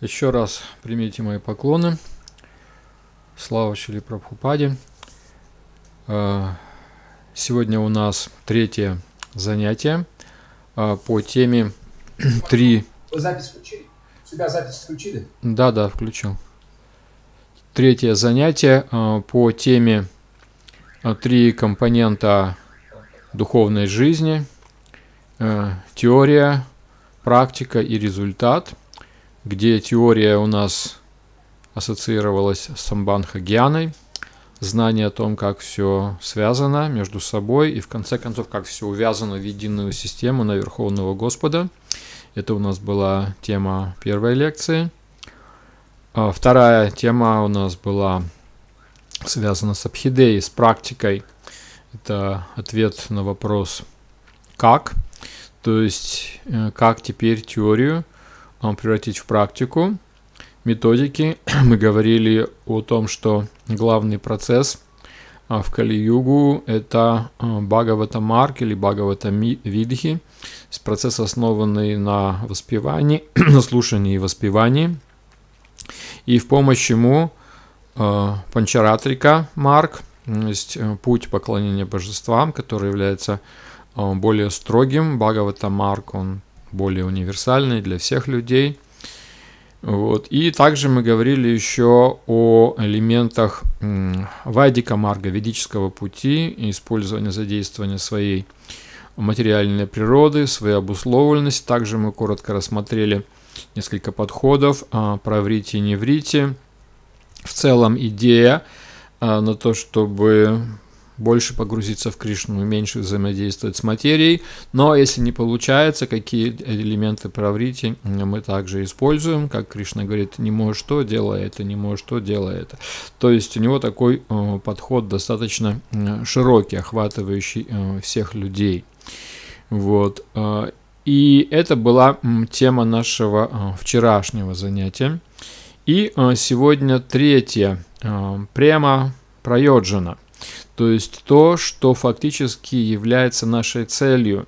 Еще раз примите мои поклоны. Слава Шили Прабхупаде. А, сегодня у нас третье занятие а, по теме три. Вы запись включили? Себя запись включили? Да, да, включил. Третье занятие а, по теме три компонента духовной жизни. Теория, практика и результат – где теория у нас ассоциировалась с Амбанхагьяной, знание о том, как все связано между собой и в конце концов, как все увязано в единую систему на Верховного Господа. Это у нас была тема первой лекции. А вторая тема у нас была связана с Абхидеей, с практикой. Это ответ на вопрос «как?», то есть э, как теперь теорию превратить в практику методики. Мы говорили о том, что главный процесс а, в Кали-Югу – это а, марк или видхи процесс, основанный на воспевании, на слушании и воспевании. И в помощь ему а, Панчаратрика Марк, то есть э, путь поклонения божествам, который является более строгим. Бхагаватамарк, он более универсальный для всех людей. Вот. И также мы говорили еще о элементах Вайдика Марга, ведического пути, использования, задействования своей материальной природы, своей обусловленности. Также мы коротко рассмотрели несколько подходов а, про врите и неврите. В целом идея а, на то, чтобы больше погрузиться в Кришну и меньше взаимодействовать с материей. Но если не получается, какие элементы праврити мы также используем. Как Кришна говорит, не можешь что, делай это, не можешь что, делай это. То есть у него такой э, подход достаточно широкий, охватывающий э, всех людей. Вот. Э, и это была тема нашего вчерашнего занятия. И сегодня третье. Прямо Прайоджана – то есть то, что фактически является нашей целью,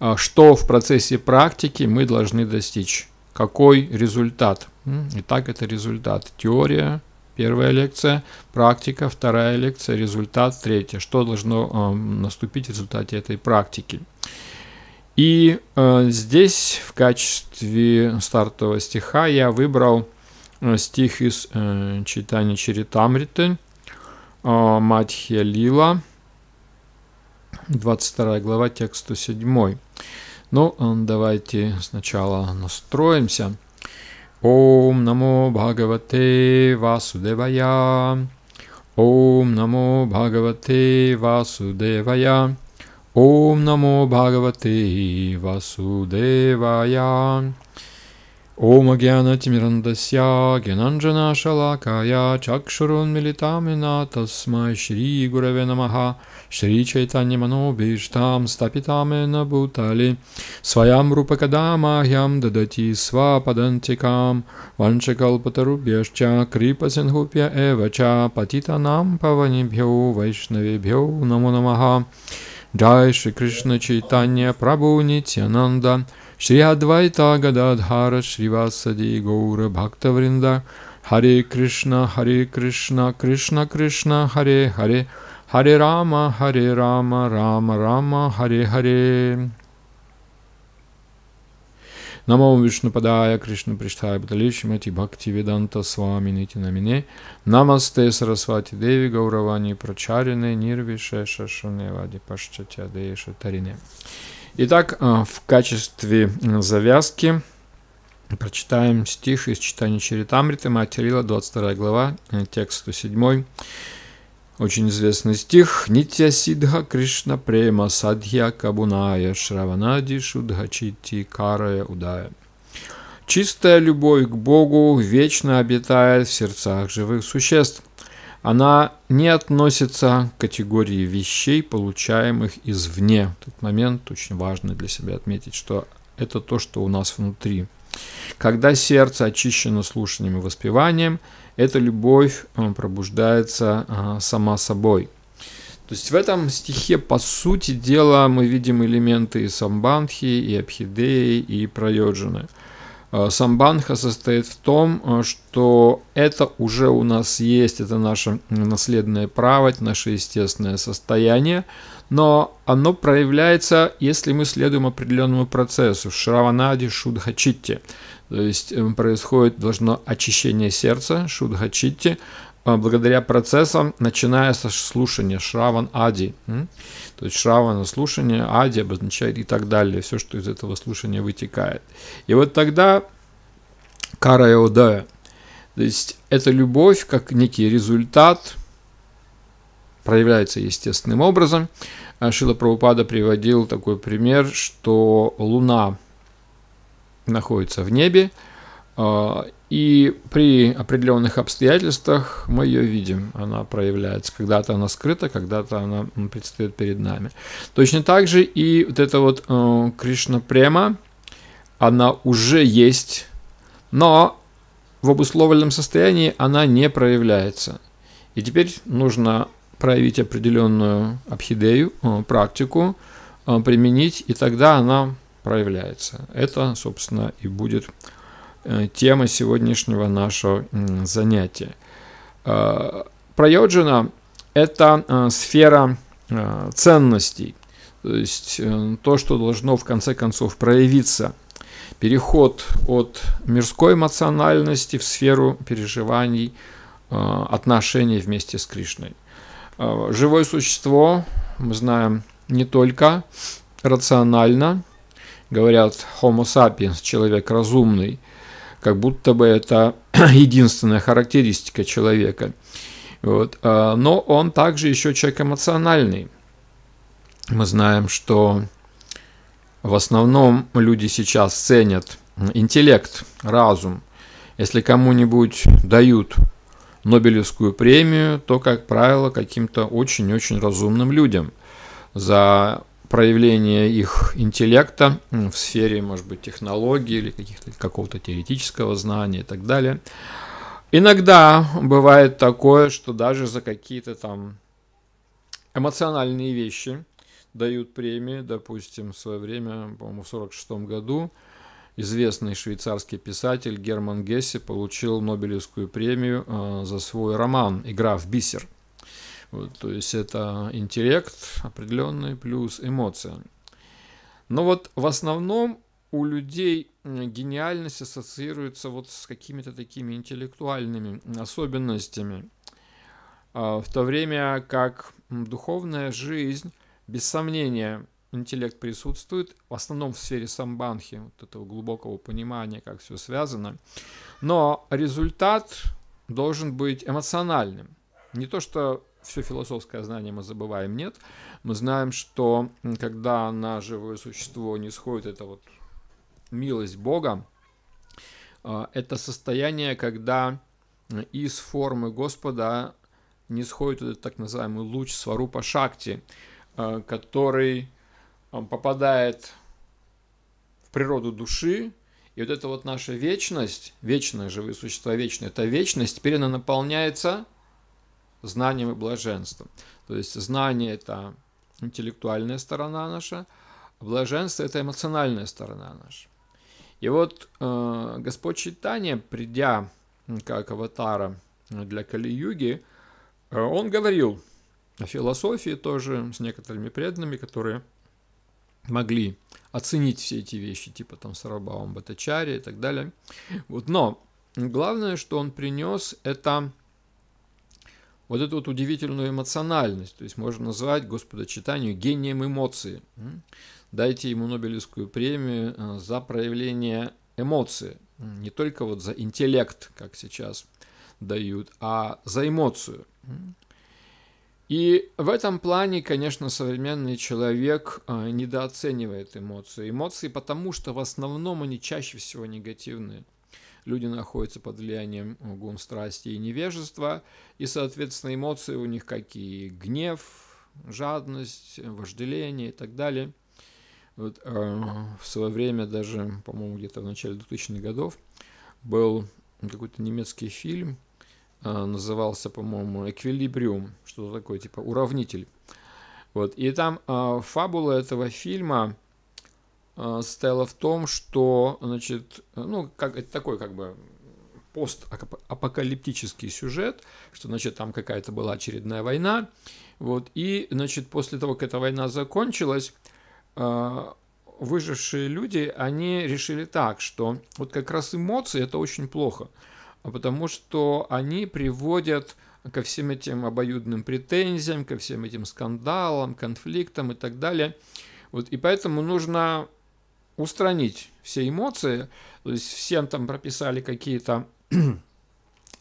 а что в процессе практики мы должны достичь, какой результат. Итак, это результат. Теория, первая лекция, практика, вторая лекция, результат, третья. Что должно э, наступить в результате этой практики. И э, здесь в качестве стартового стиха я выбрал э, стих из э, читания Чаритамриты – а, мать Хелила, 22 глава, текст 107. Ну, давайте сначала настроимся. Ом намо Бхагавате Васудевая. Ом намо Бхагавате Васудевая. Ом намо Бхагавате Васудевая. Om Agyana Timirandasya Gyananjana Shalakaya Чакшурун Милитамина Тасмай Шри Гураве Намаха Шри Чайтанья Манобиштам Стапитамена Бутали Своям Рупакадамахям Дадати Свападантикам Ванчакалпатарубьяшча Крипа Сингупья Эвача Патитанам Паванибхьо Вайшнавибхьо Наму Намаха Джай Шри Кришна Чайтанья Прабу Нитянанда Шри Адвайта Гададхара Шривасади Гаура Бхактавринда Харе Кришна, Харе Кришна, Кришна Кришна, Харе Харе, Харе Рама, Харе Рама, Рама Рама, Харе Харе. Намо Вишнупадая Кришна Приштхая Баталишимати Бхакти Веданта Свами Нити Намине Намасте Сарасвати Деви Гауравани Прачарине Нирвише Шашуневади Пашчатя Деша Тарине. Итак, э, в качестве э, завязки прочитаем стих из читания Чаритамриты, Материла, 22 глава, э, текст 107. Очень известный стих. Нитья Сидха Кришна Према Садхья Кабуная Шраванади Шудха Чити Карая Удая. Чистая любовь к Богу вечно обитает в сердцах живых существ. Она не относится к категории вещей, получаемых извне. Этот момент очень важно для себя отметить, что это то, что у нас внутри. Когда сердце очищено слушанием и воспеванием, эта любовь э, пробуждается э, сама собой – то есть в этом стихе, по сути дела, мы видим элементы и самбанхи, и абхидеи, и проёджины. Э, самбанха состоит в том, э, что это уже у нас есть, это наше наследное право, это наше естественное состояние, но оно проявляется, если мы следуем определенному процессу, шраванади шудхачитти, то есть э, происходит должно очищение сердца, шудхачитти, благодаря процессам, начиная со слушания шраван ади. То есть шравана слушание, ади обозначает и так далее, все, что из этого слушания вытекает. И вот тогда кара и одая, то есть эта любовь как некий результат проявляется естественным образом. А Шила Прабхупада приводил такой пример, что Луна находится в небе, а, и при определенных обстоятельствах мы ее видим, она проявляется. Когда-то она скрыта, когда-то она предстает перед нами. Точно так же и вот эта вот э, Кришна према, она уже есть, но в обусловленном состоянии она не проявляется. И теперь нужно проявить определенную обхидею, э, практику, э, применить, и тогда она проявляется. Это, собственно, и будет Э, тема сегодняшнего нашего занятия. Э, про это э, сфера ценностей, то есть то, что должно в конце концов проявиться. Переход от мирской эмоциональности в сферу переживаний, отношений вместе с Кришной. Живое существо, мы знаем, не только рационально, говорят Homo sapiens, человек разумный, как будто бы это единственная характеристика человека. Вот. А, но он также еще человек эмоциональный. Мы знаем, что в основном люди сейчас ценят интеллект, разум. Если кому-нибудь дают Нобелевскую премию, то, как правило, каким-то очень-очень разумным людям за проявление их интеллекта в сфере, может быть, технологий или каких-то, какого-то теоретического знания и так далее. Иногда бывает такое, что даже за какие-то там эмоциональные вещи дают премии, допустим, в свое время, по-моему, в 1946 году известный швейцарский писатель Герман Гесси получил Нобелевскую премию э, за свой роман «Игра в бисер». Вот, то есть это интеллект определенный плюс эмоция. Но вот в основном у людей гениальность ассоциируется вот с какими-то такими интеллектуальными особенностями, а, в то время как духовная жизнь, без сомнения, интеллект присутствует, в основном в сфере самбанхи, вот этого глубокого понимания, как все связано, но результат должен быть эмоциональным. Не то, что все философское знание мы забываем, нет. Мы знаем, что когда на живое существо не сходит эта вот милость Бога, а, это состояние, когда из формы Господа не сходит этот так называемый луч сварупа шакти, а, который а, попадает в природу души, и вот эта вот наша вечность, вечное живое существо, вечное, это вечность, теперь она наполняется знанием и блаженством. То есть знание – это интеллектуальная сторона наша, а блаженство – это эмоциональная сторона наша. И вот э, Господь Читания, придя как аватара для Кали-юги, э, он говорил о философии тоже с некоторыми преданными, которые могли оценить все эти вещи, типа там Сарабаум, Батачари и так далее. Вот, но главное, что он принес, это вот эту вот удивительную эмоциональность. То есть можно назвать Господа читанию гением эмоции. Дайте ему Нобелевскую премию э, за проявление эмоции. Не только вот за интеллект, как сейчас дают, а за эмоцию. И в этом плане, конечно, современный человек э, недооценивает эмоции. Эмоции потому, что в основном они чаще всего негативные – люди находятся под влиянием э, гун страсти и невежества, и, соответственно, эмоции у них какие? Гнев, жадность, вожделение и так далее. Вот, э, в свое время, даже, по-моему, где-то в начале 2000-х годов, был какой-то немецкий фильм, э, назывался, по-моему, «Эквилибриум», что-то такое, типа «Уравнитель». Вот, и там э, фабула этого фильма – Э, состояла в том, что, значит, э, ну, как, это такой как бы постапокалиптический сюжет, что, значит, там какая-то была очередная война, вот, и, значит, после того, как эта война закончилась, э, выжившие люди, они решили так, что вот как раз эмоции – это очень плохо, а потому что они приводят ко всем этим обоюдным претензиям, ко всем этим скандалам, конфликтам и так далее – вот, и поэтому нужно устранить все эмоции, то есть всем там прописали какие-то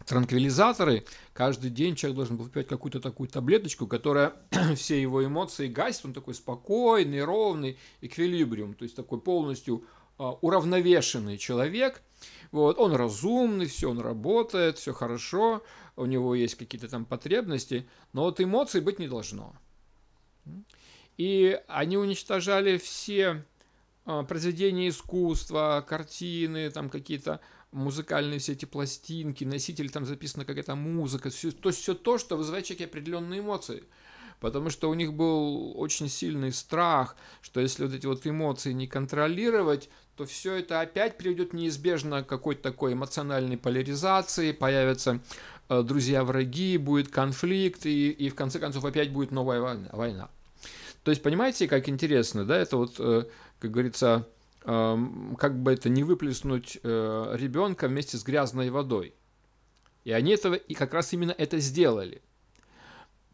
транквилизаторы. Каждый день человек должен был пить какую-то такую таблеточку, которая все его эмоции гасит. Он такой спокойный, ровный, эквилибриум, то есть такой полностью а, уравновешенный человек. Вот, он разумный, все, он работает, все хорошо, у него есть какие-то там потребности, но вот эмоций быть не должно. И они уничтожали все а, произведения искусства, картины, там какие-то музыкальные все эти пластинки, носитель там записана какая-то музыка, все то, все то, что вызывает человеке определенные эмоции. Потому что у них был очень сильный страх, что если вот эти вот эмоции не контролировать, то все это опять приведет неизбежно к какой-то такой эмоциональной поляризации, появятся э, друзья-враги, будет конфликт, и, и в конце концов опять будет новая война. война. То есть, понимаете, как интересно, да, это вот э, как говорится, эм, как бы это не выплеснуть э, ребенка вместе с грязной водой. И они этого, и как раз именно это сделали.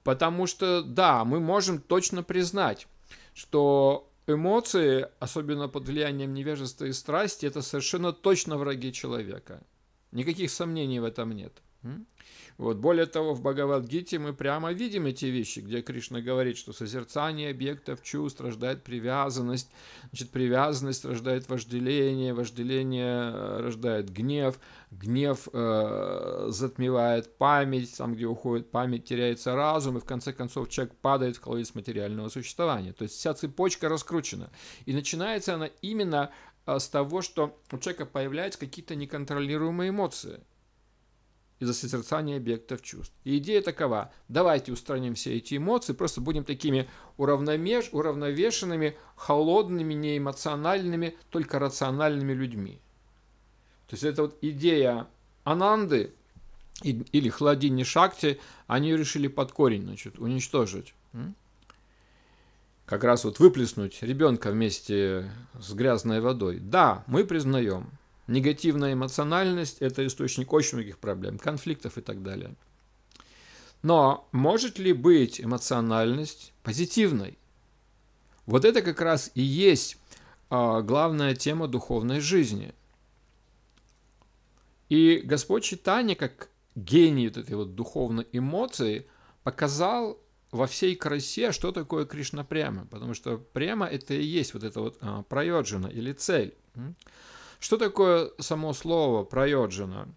Потому что, да, мы можем точно признать, что эмоции, особенно под влиянием невежества и страсти, это совершенно точно враги человека. Никаких сомнений в этом нет. Вот. Более того, в Бхагавадгите мы прямо видим эти вещи, где Кришна говорит, что созерцание объектов чувств рождает привязанность, значит, привязанность рождает вожделение, вожделение э, рождает гнев, гнев э, затмевает память, там, где уходит память, теряется разум, и в конце концов человек падает в колодец материального существования. То есть вся цепочка раскручена. И начинается она именно э, с того, что у человека появляются какие-то неконтролируемые эмоции – из-за созерцания объектов чувств. И идея такова. Давайте устраним все эти эмоции, просто будем такими уравномеш... уравновешенными, холодными, неэмоциональными, только рациональными людьми. То есть это вот идея Ананды или Хладини Шакти, они решили под корень значит, уничтожить как раз вот выплеснуть ребенка вместе с грязной водой. Да, мы признаем, Негативная эмоциональность – это источник очень многих проблем, конфликтов и так далее. Но может ли быть эмоциональность позитивной? Вот это как раз и есть а, главная тема духовной жизни. И Господь Читание, как гений вот этой вот духовной эмоции, показал во всей красе, что такое Кришна прямо, потому что прямо это и есть вот это вот а, прайоджина или цель. Что такое само слово проёджина?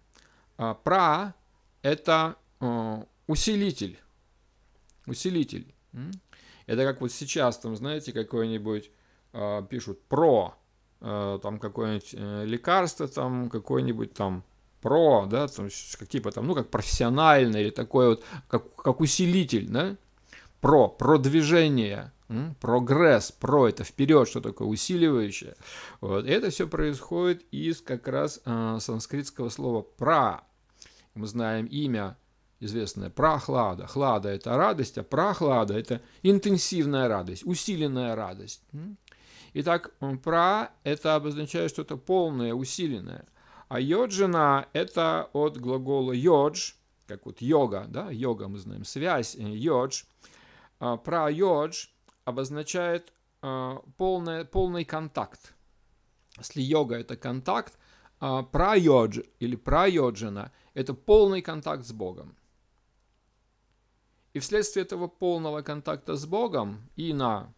А, Пра – это э, усилитель. Усилитель. Это как вот сейчас, там, знаете, какое-нибудь а, пишут про, э, там какое-нибудь э, лекарство, там какой нибудь там про, да, там, как, типа там, ну, как профессиональный или такой вот, как, как усилитель, да, про, продвижение, Прогресс, про это вперед, что такое усиливающее. Вот. это все происходит из как раз э, санскритского слова пра. Мы знаем имя известное прохлада. Хлада – это радость, а прохлада – это интенсивная радость, усиленная радость. Итак, пра – это обозначает что-то полное, усиленное. А йоджина – это от глагола йодж, как вот йога, да, йога мы знаем, связь, э, йодж. А пра йодж – обозначает э, полное, полный контакт. Если йога – это контакт, а э, прайодж или прайоджана – это полный контакт с Богом. И вследствие этого полного контакта с Богом и на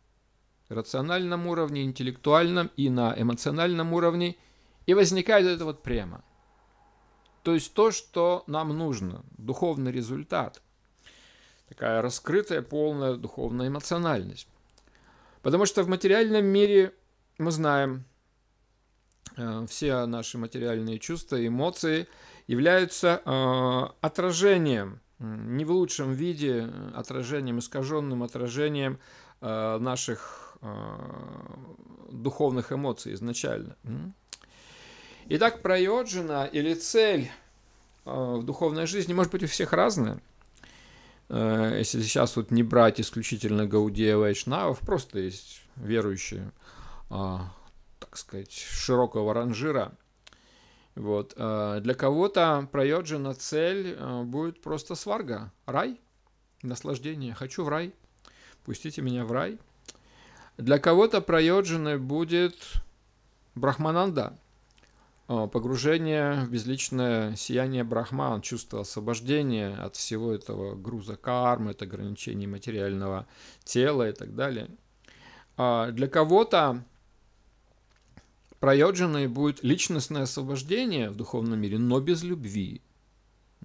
рациональном уровне, интеллектуальном, и на эмоциональном уровне, и возникает это вот према, То есть то, что нам нужно, духовный результат, такая раскрытая полная духовная эмоциональность. Потому что в материальном мире мы знаем, э, все наши материальные чувства, эмоции являются э, отражением, не в лучшем виде, э, отражением, искаженным отражением наших духовных эмоций изначально. Итак, про Йоджина или цель в духовной жизни может быть у всех разная – Э, если сейчас вот не брать исключительно Гаудея и Вайшнавов, просто есть верующие, а, так сказать, широкого ранжира. Вот. Э, для кого-то проеджина цель э, будет просто сварга, рай, наслаждение. Хочу в рай, пустите меня в рай. Для кого-то проеджина будет брахмананда – а, погружение в безличное сияние Брахман, чувство освобождения от всего этого груза кармы, от ограничений материального тела и так далее. А, для кого-то проедженной будет личностное освобождение в духовном мире, но без любви.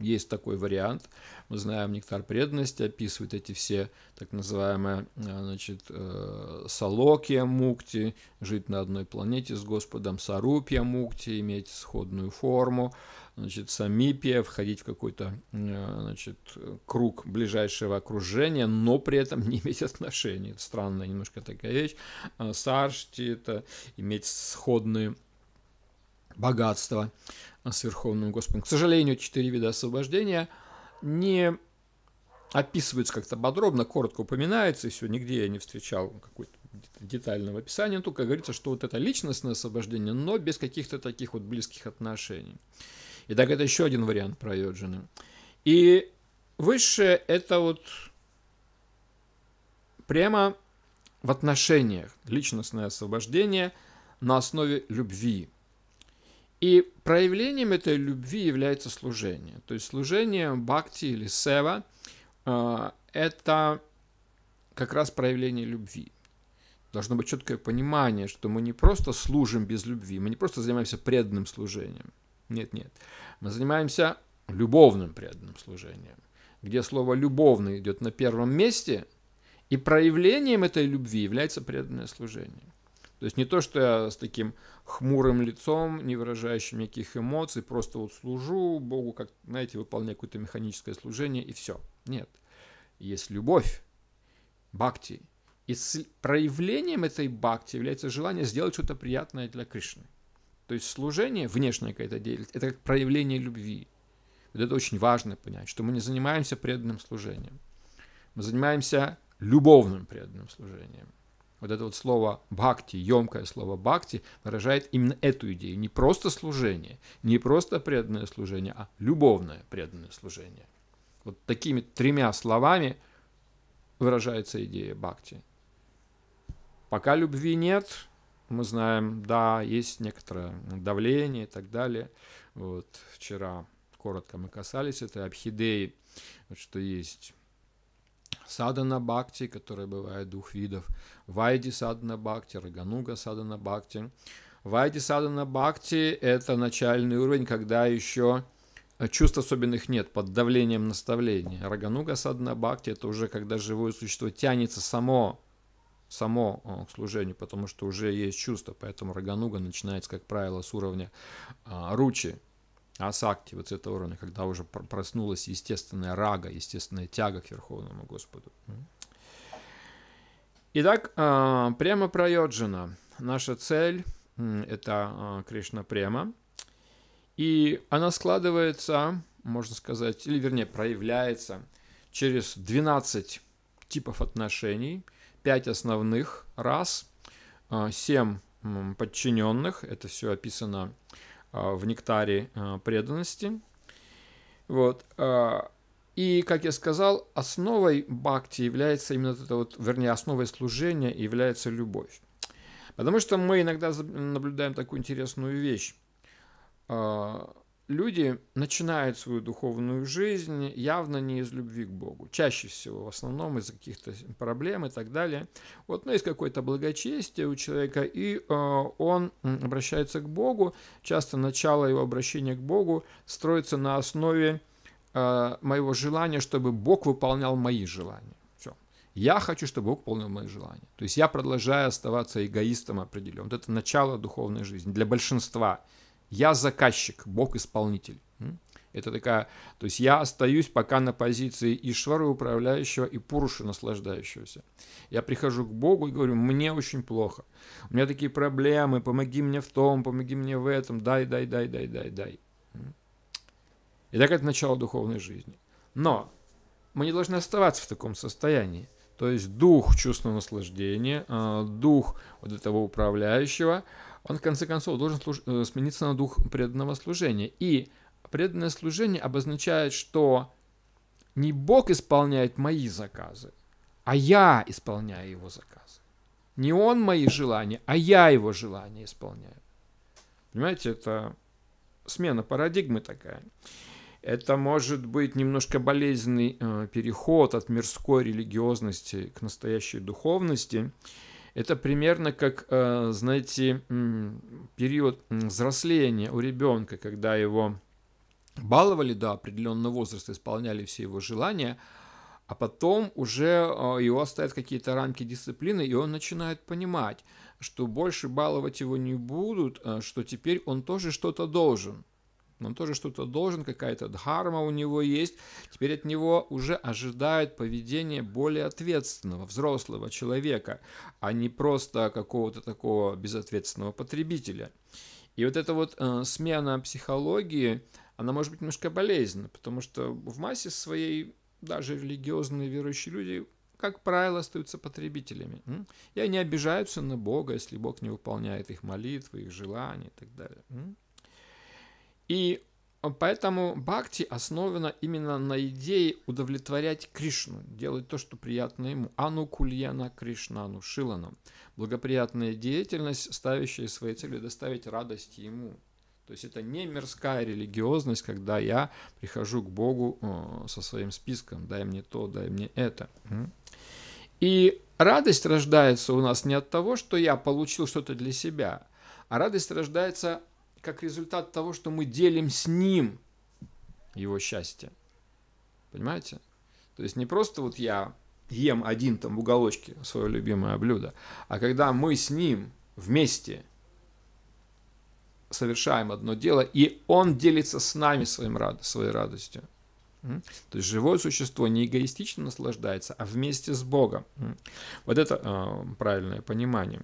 Есть такой вариант. Мы знаем, нектар преданности описывает эти все так называемые э, значит, э, салокия мукти, жить на одной планете с Господом, сарупья мукти, иметь сходную форму, значит, самипия, входить в какой-то э, значит, круг ближайшего окружения, но при этом не иметь отношений. Это странная немножко такая вещь. Саршти – это иметь сходные богатства с Верховным Господом. К сожалению, четыре вида освобождения – не описывается как-то подробно, коротко упоминается, и все, нигде я не встречал какой-то детального описания, только говорится, что вот это личностное освобождение, но без каких-то таких вот близких отношений. Итак, это еще один вариант про Йоджина. И высшее – это вот прямо в отношениях личностное освобождение на основе любви. И проявлением этой любви является служение. То есть служение бхакти или сева э, – это как раз проявление любви. Должно быть четкое понимание, что мы не просто служим без любви, мы не просто занимаемся преданным служением. Нет, нет. Мы занимаемся любовным преданным служением, где слово «любовный» идет на первом месте, и проявлением этой любви является преданное служение. То есть не то, что я с таким хмурым лицом, не выражающим никаких эмоций, просто вот служу Богу, как, знаете, выполняю какое-то механическое служение и все. Нет. Есть любовь, бхакти. И с проявлением этой бхакти является желание сделать что-то приятное для Кришны. То есть служение, внешняя какая-то деятельность, это как проявление любви. Вот это очень важно понять, что мы не занимаемся преданным служением. Мы занимаемся любовным преданным служением – вот это вот слово бхакти, емкое слово бхакти, выражает именно эту идею. Не просто служение, не просто преданное служение, а любовное преданное служение. Вот такими тремя словами выражается идея бхакти. Пока любви нет, мы знаем, да, есть некоторое давление и так далее. Вот вчера коротко мы касались этой обхидеи, что есть садана бхакти, которая бывает двух видов, вайди садана бхакти, рагануга садана бхакти. Вайди садана бхакти – это начальный уровень, когда еще э, чувств особенных нет, под давлением наставления. Рагануга садана бхакти – это уже когда живое существо тянется само само э, к служению, потому что уже есть чувство, поэтому рагануга начинается, как правило, с уровня э, ручи, асакти, вот с этого уровня, когда уже проснулась естественная рага, естественная тяга к Верховному Господу. Итак, према Прайоджина. Наша цель – это а, Кришна према. И она складывается, можно сказать, или вернее проявляется через 12 типов отношений, 5 основных раз 7 а, подчиненных, это все описано Э, в нектаре э, преданности. Вот. Э, и, как я сказал, основой бхакти является именно это вот, вернее, основой служения является любовь. Потому что мы иногда наблюдаем такую интересную вещь люди начинают свою духовную жизнь явно не из любви к Богу. Чаще всего, в основном из каких-то проблем и так далее. Вот, но ну, есть какое-то благочестие у человека, и э, он обращается к Богу. Часто начало его обращения к Богу строится на основе э, моего желания, чтобы Бог выполнял мои желания. Все. Я хочу, чтобы Бог выполнил мои желания. То есть я продолжаю оставаться эгоистом определенным. Вот это начало духовной жизни для большинства людей я заказчик, Бог исполнитель. Это такая, то есть я остаюсь пока на позиции и швары управляющего и Пуруши наслаждающегося. Я прихожу к Богу и говорю, мне очень плохо, у меня такие проблемы, помоги мне в том, помоги мне в этом, дай, дай, дай, дай, дай, дай. И так это начало духовной жизни. Но мы не должны оставаться в таком состоянии. То есть дух чувства наслаждения, а, дух вот этого управляющего – он в конце концов должен служ... Э, смениться на дух преданного служения. И преданное служение обозначает, что не Бог исполняет мои заказы, а я исполняю его заказы. Не он мои желания, а я его желания исполняю. Понимаете, это смена парадигмы такая. Это может быть немножко болезненный э, переход от мирской религиозности к настоящей духовности. Это примерно как, э, знаете, период взросления у ребенка, когда его баловали до определенного возраста, исполняли все его желания, а потом уже э, его оставят какие-то рамки дисциплины, и он начинает понимать, что больше баловать его не будут, э, что теперь он тоже что-то должен – он тоже что-то должен, какая-то дхарма у него есть. Теперь от него уже ожидают поведение более ответственного, взрослого человека, а не просто какого-то такого безответственного потребителя. И вот эта вот э, смена психологии, она может быть немножко болезненна, потому что в массе своей даже религиозные верующие люди как правило, остаются потребителями. И они обижаются на Бога, если Бог не выполняет их молитвы, их желания и так далее. И а, поэтому бхакти основана именно на идее удовлетворять Кришну, делать то, что приятно ему. Ану кульяна Кришнану шилану. Благоприятная деятельность, ставящая своей целью доставить радость ему. То есть это не мирская религиозность, когда я прихожу к Богу а, со своим списком, дай мне то, дай мне это. И радость рождается у нас не от того, что я получил что-то для себя, а радость рождается как результат того, что мы делим с ним его счастье. Понимаете? То есть не просто вот я ем один там в уголочке свое любимое блюдо, а когда мы с ним вместе совершаем одно дело, и он делится с нами своим рад... своей радостью. То есть живое существо не эгоистично наслаждается, а вместе с Богом. Вот это э, правильное понимание.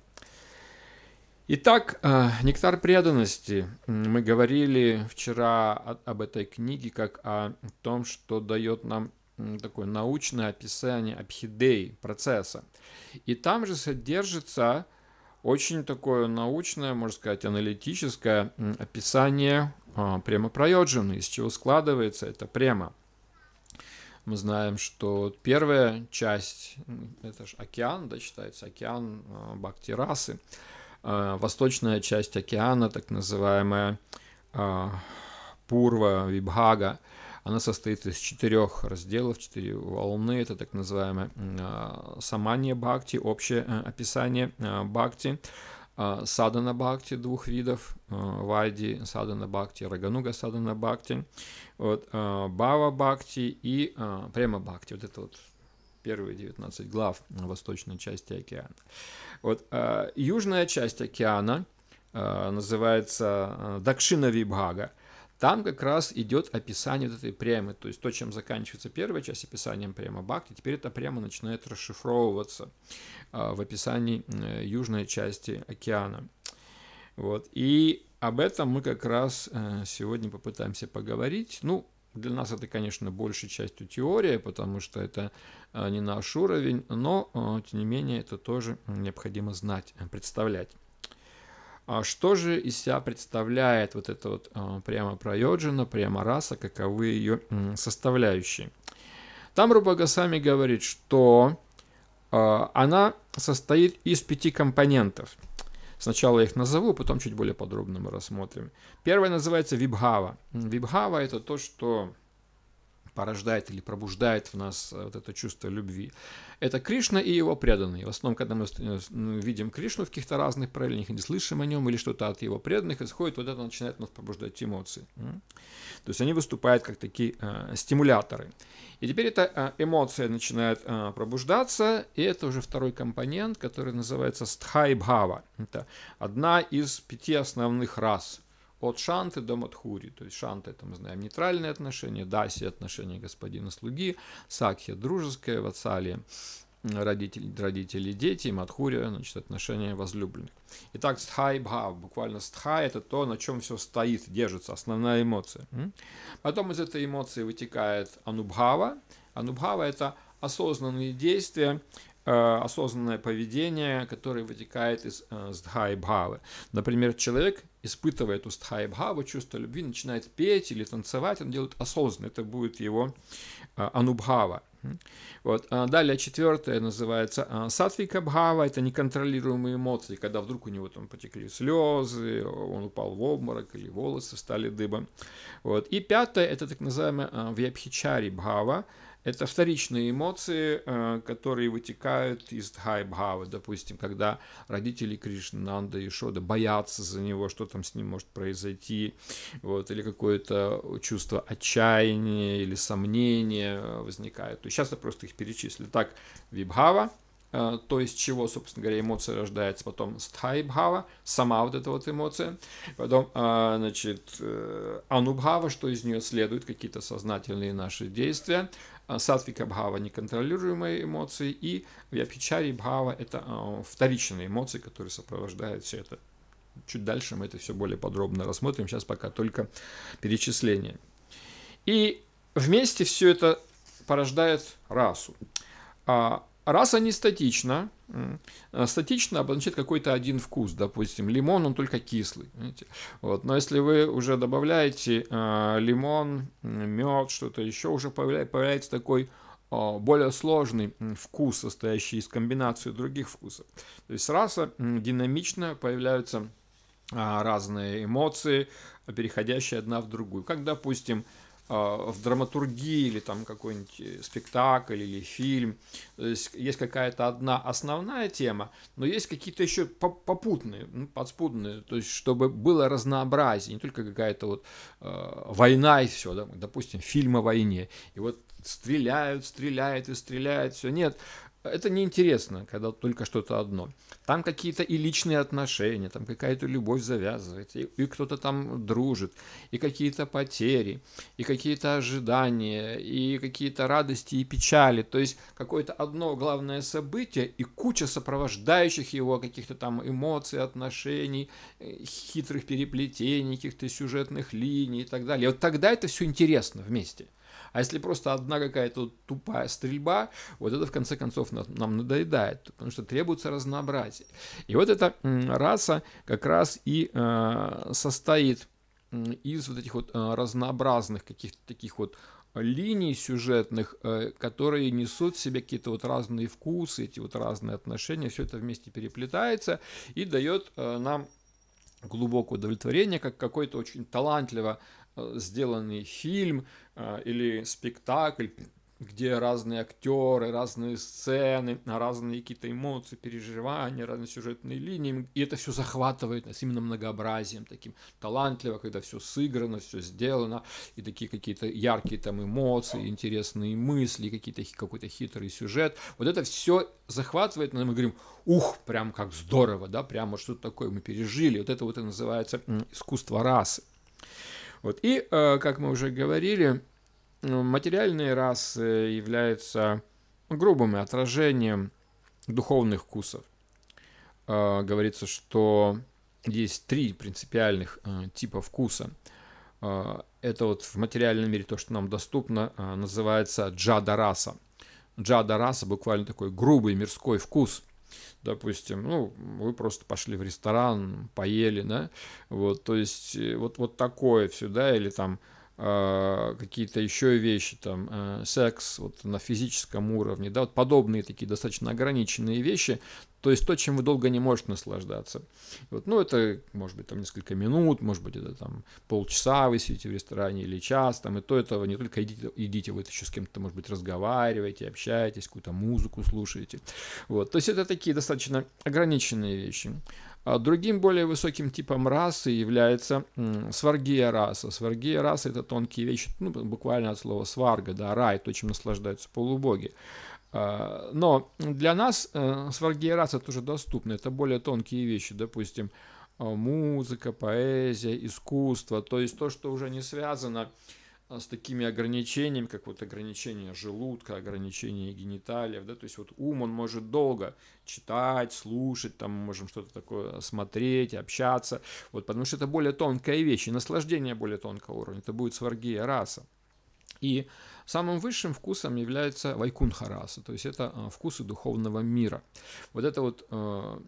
Итак, э, «Нектар преданности». Мы говорили вчера об этой книге как о том, что дает нам такое научное описание обхидей процесса. И там же содержится очень такое научное, можно сказать, аналитическое описание према проеджины, из чего складывается это према. Мы знаем, что первая часть, это же океан, да, считается океан а, бакти расы, Э, восточная часть океана, так называемая э, Пурва, Вибхага, она состоит из четырех разделов, четыре волны. Это так называемое э, самание бхакти, общее описание бхакти, садана бхакти двух видов, вайди садана бхакти, рагануга садана бхакти, вот, бава бхакти и према бхакти. Вот это вот первые 19 глав восточной части океана. Вот, а, южная часть океана а, называется а, Дакшина Вибхага. Там как раз идет описание вот этой премы, то есть то, чем заканчивается первая часть описания према Бхакти, теперь эта према начинает расшифровываться в описании э, южной части океана. Вот. И об этом мы как раз э, сегодня попытаемся поговорить. Ну, для нас это, конечно, большей частью теория, потому что это э, не наш уровень, но, э, тем не менее, это тоже необходимо знать, э, представлять. А что же из себя представляет вот эта вот прямо проеджина, прямо раса, каковы ее составляющие? Там рубагасами говорит, что она состоит из пяти компонентов – Сначала их назову, потом чуть более подробно мы рассмотрим. Первое называется вибхава. Вибхава это то, что порождает или пробуждает в нас э, вот это чувство любви. Это Кришна и его преданные. В основном, когда мы э, видим Кришну в каких-то разных параллельных или слышим о нем, или что-то от его преданных исходит, вот это начинает нас пробуждать эмоции. То есть они выступают как такие э, стимуляторы. И теперь эта эмоция начинает пробуждаться, и это уже второй компонент, который называется стхайбхава. Это одна из пяти основных рас – от Шанты до матхури, То есть Шанты, это мы знаем, нейтральные отношения, Даси – отношения господина слуги, Сакхи – дружеское, Ватсали родители, родители дети, матхури значит, отношения возлюбленных. Итак, стхай бхав, буквально стхай – это то, на чем все стоит, держится, основная эмоция. Потом из этой эмоции вытекает анубхава. Анубхава – это осознанные действия, э, осознанное поведение, которое вытекает из э, сдхай бхавы. Например, человек испытывает устха и бхава, чувство любви, начинает петь или танцевать, он делает осознанно, это будет его а, анубхава. Вот. А далее четвертое называется а, сатвика бхава, это неконтролируемые эмоции, когда вдруг у него там потекли слезы, он упал в обморок или волосы стали дыбом. Вот. И пятое это так называемая вьябхичари бхава, это вторичные эмоции, э, которые вытекают из хайбхавы, допустим, когда родители Кришны, Нанда и Шода боятся за него, что там с ним может произойти, вот, или какое-то чувство отчаяния или сомнения э, возникает. То сейчас я просто их перечислю. Так, Вибхава, э, то, из чего, собственно говоря, эмоция рождается, потом стхайбхава, сама вот эта вот эмоция, потом, значит, анубхава, что из нее следует, какие-то сознательные наши действия, а, сатвика Бхава – неконтролируемые эмоции, и Вьяпхичари Бхава – это а, вторичные эмоции, которые сопровождают все это. Чуть дальше мы это все более подробно рассмотрим, сейчас пока только перечисление. И вместе все это порождает расу. А, Раса не статично, э, Статично обозначает какой-то один вкус. Допустим, лимон, он только кислый. Понимаете? Вот. Но если вы уже добавляете э, лимон, мед, что-то еще, уже появляется такой э, более сложный вкус, состоящий из комбинации других вкусов. То есть раса э, динамично появляются а, разные эмоции, переходящие одна в другую. Как, допустим, а, в драматургии или там какой-нибудь э, спектакль или фильм есть какая-то одна основная тема, но есть какие-то еще попутные, ну, подспудные, то есть чтобы было разнообразие, не только какая-то вот э, война и все, допустим, фильм о войне, и вот стреляют, стреляют и стреляют, все нет, это неинтересно, когда только что-то одно. Там какие-то и личные отношения, там какая-то любовь завязывается, и, и кто-то там дружит, и какие-то потери, и какие-то ожидания, и какие-то радости и печали. То есть какое-то одно главное событие и куча сопровождающих его каких-то там эмоций, отношений, э, хитрых переплетений, каких-то сюжетных линий и так далее. И вот тогда это все интересно вместе – а если просто одна какая-то тупая стрельба, вот это в конце концов нам, нам надоедает, потому что требуется разнообразие. И вот эта раса как раз и э, состоит из вот этих вот э, разнообразных каких-то таких вот линий сюжетных, э, которые несут в себе какие-то вот разные вкусы, эти вот разные отношения, все это вместе переплетается и дает э, нам глубокое удовлетворение, как какой-то очень талантливо Э, сделанный фильм э, или спектакль, где разные актеры, разные сцены, разные какие-то эмоции, переживания, разные сюжетные линии. И это все захватывает нас именно многообразием таким талантливо, когда все сыграно, все сделано, и такие какие-то яркие там эмоции, интересные мысли, какие-то, какой-то хитрый сюжет. Вот это все захватывает, но мы говорим, ух, прям как здорово, да, прямо что-то такое мы пережили. Вот это вот и называется искусство расы. Вот. И, э, как мы уже говорили, материальные расы являются грубым отражением духовных вкусов. Э, говорится, что есть три принципиальных э, типа вкуса. Это вот в материальном мире то, что нам доступно, называется джада раса. Джада раса буквально такой грубый мирской вкус – допустим, ну, вы просто пошли в ресторан, поели, да, вот, то есть э, вот, вот такое все, да, или там э, какие-то еще вещи, там, э, секс вот на физическом уровне, да, вот подобные такие достаточно ограниченные вещи, то есть то, чем вы долго не можете наслаждаться. Вот, ну, это может быть там несколько минут, может быть это там полчаса вы сидите в ресторане или час, там и то этого не только идите, идите, вы еще с кем-то, может быть, разговариваете, общаетесь, какую-то музыку слушаете. Вот, то есть это такие достаточно ограниченные вещи. А другим более высоким типом расы является сваргия раса. Сваргия раса – это тонкие вещи, ну, буквально от слова сварга, да, рай, то, чем наслаждаются полубоги. А, но для нас э, раса тоже доступны Это более тонкие вещи, допустим, а, музыка, поэзия, искусство. То есть то, что уже не связано а, с такими ограничениями, как вот ограничение желудка, ограничение гениталиев, да, то есть вот ум, он может долго читать, слушать, там мы можем что-то такое смотреть, общаться, вот, потому что это более тонкая вещь, и наслаждение более тонкого уровня, это будет сваргия раса. И самым высшим вкусом является вайкунхараса, то есть это а, вкусы духовного мира. Вот это вот а,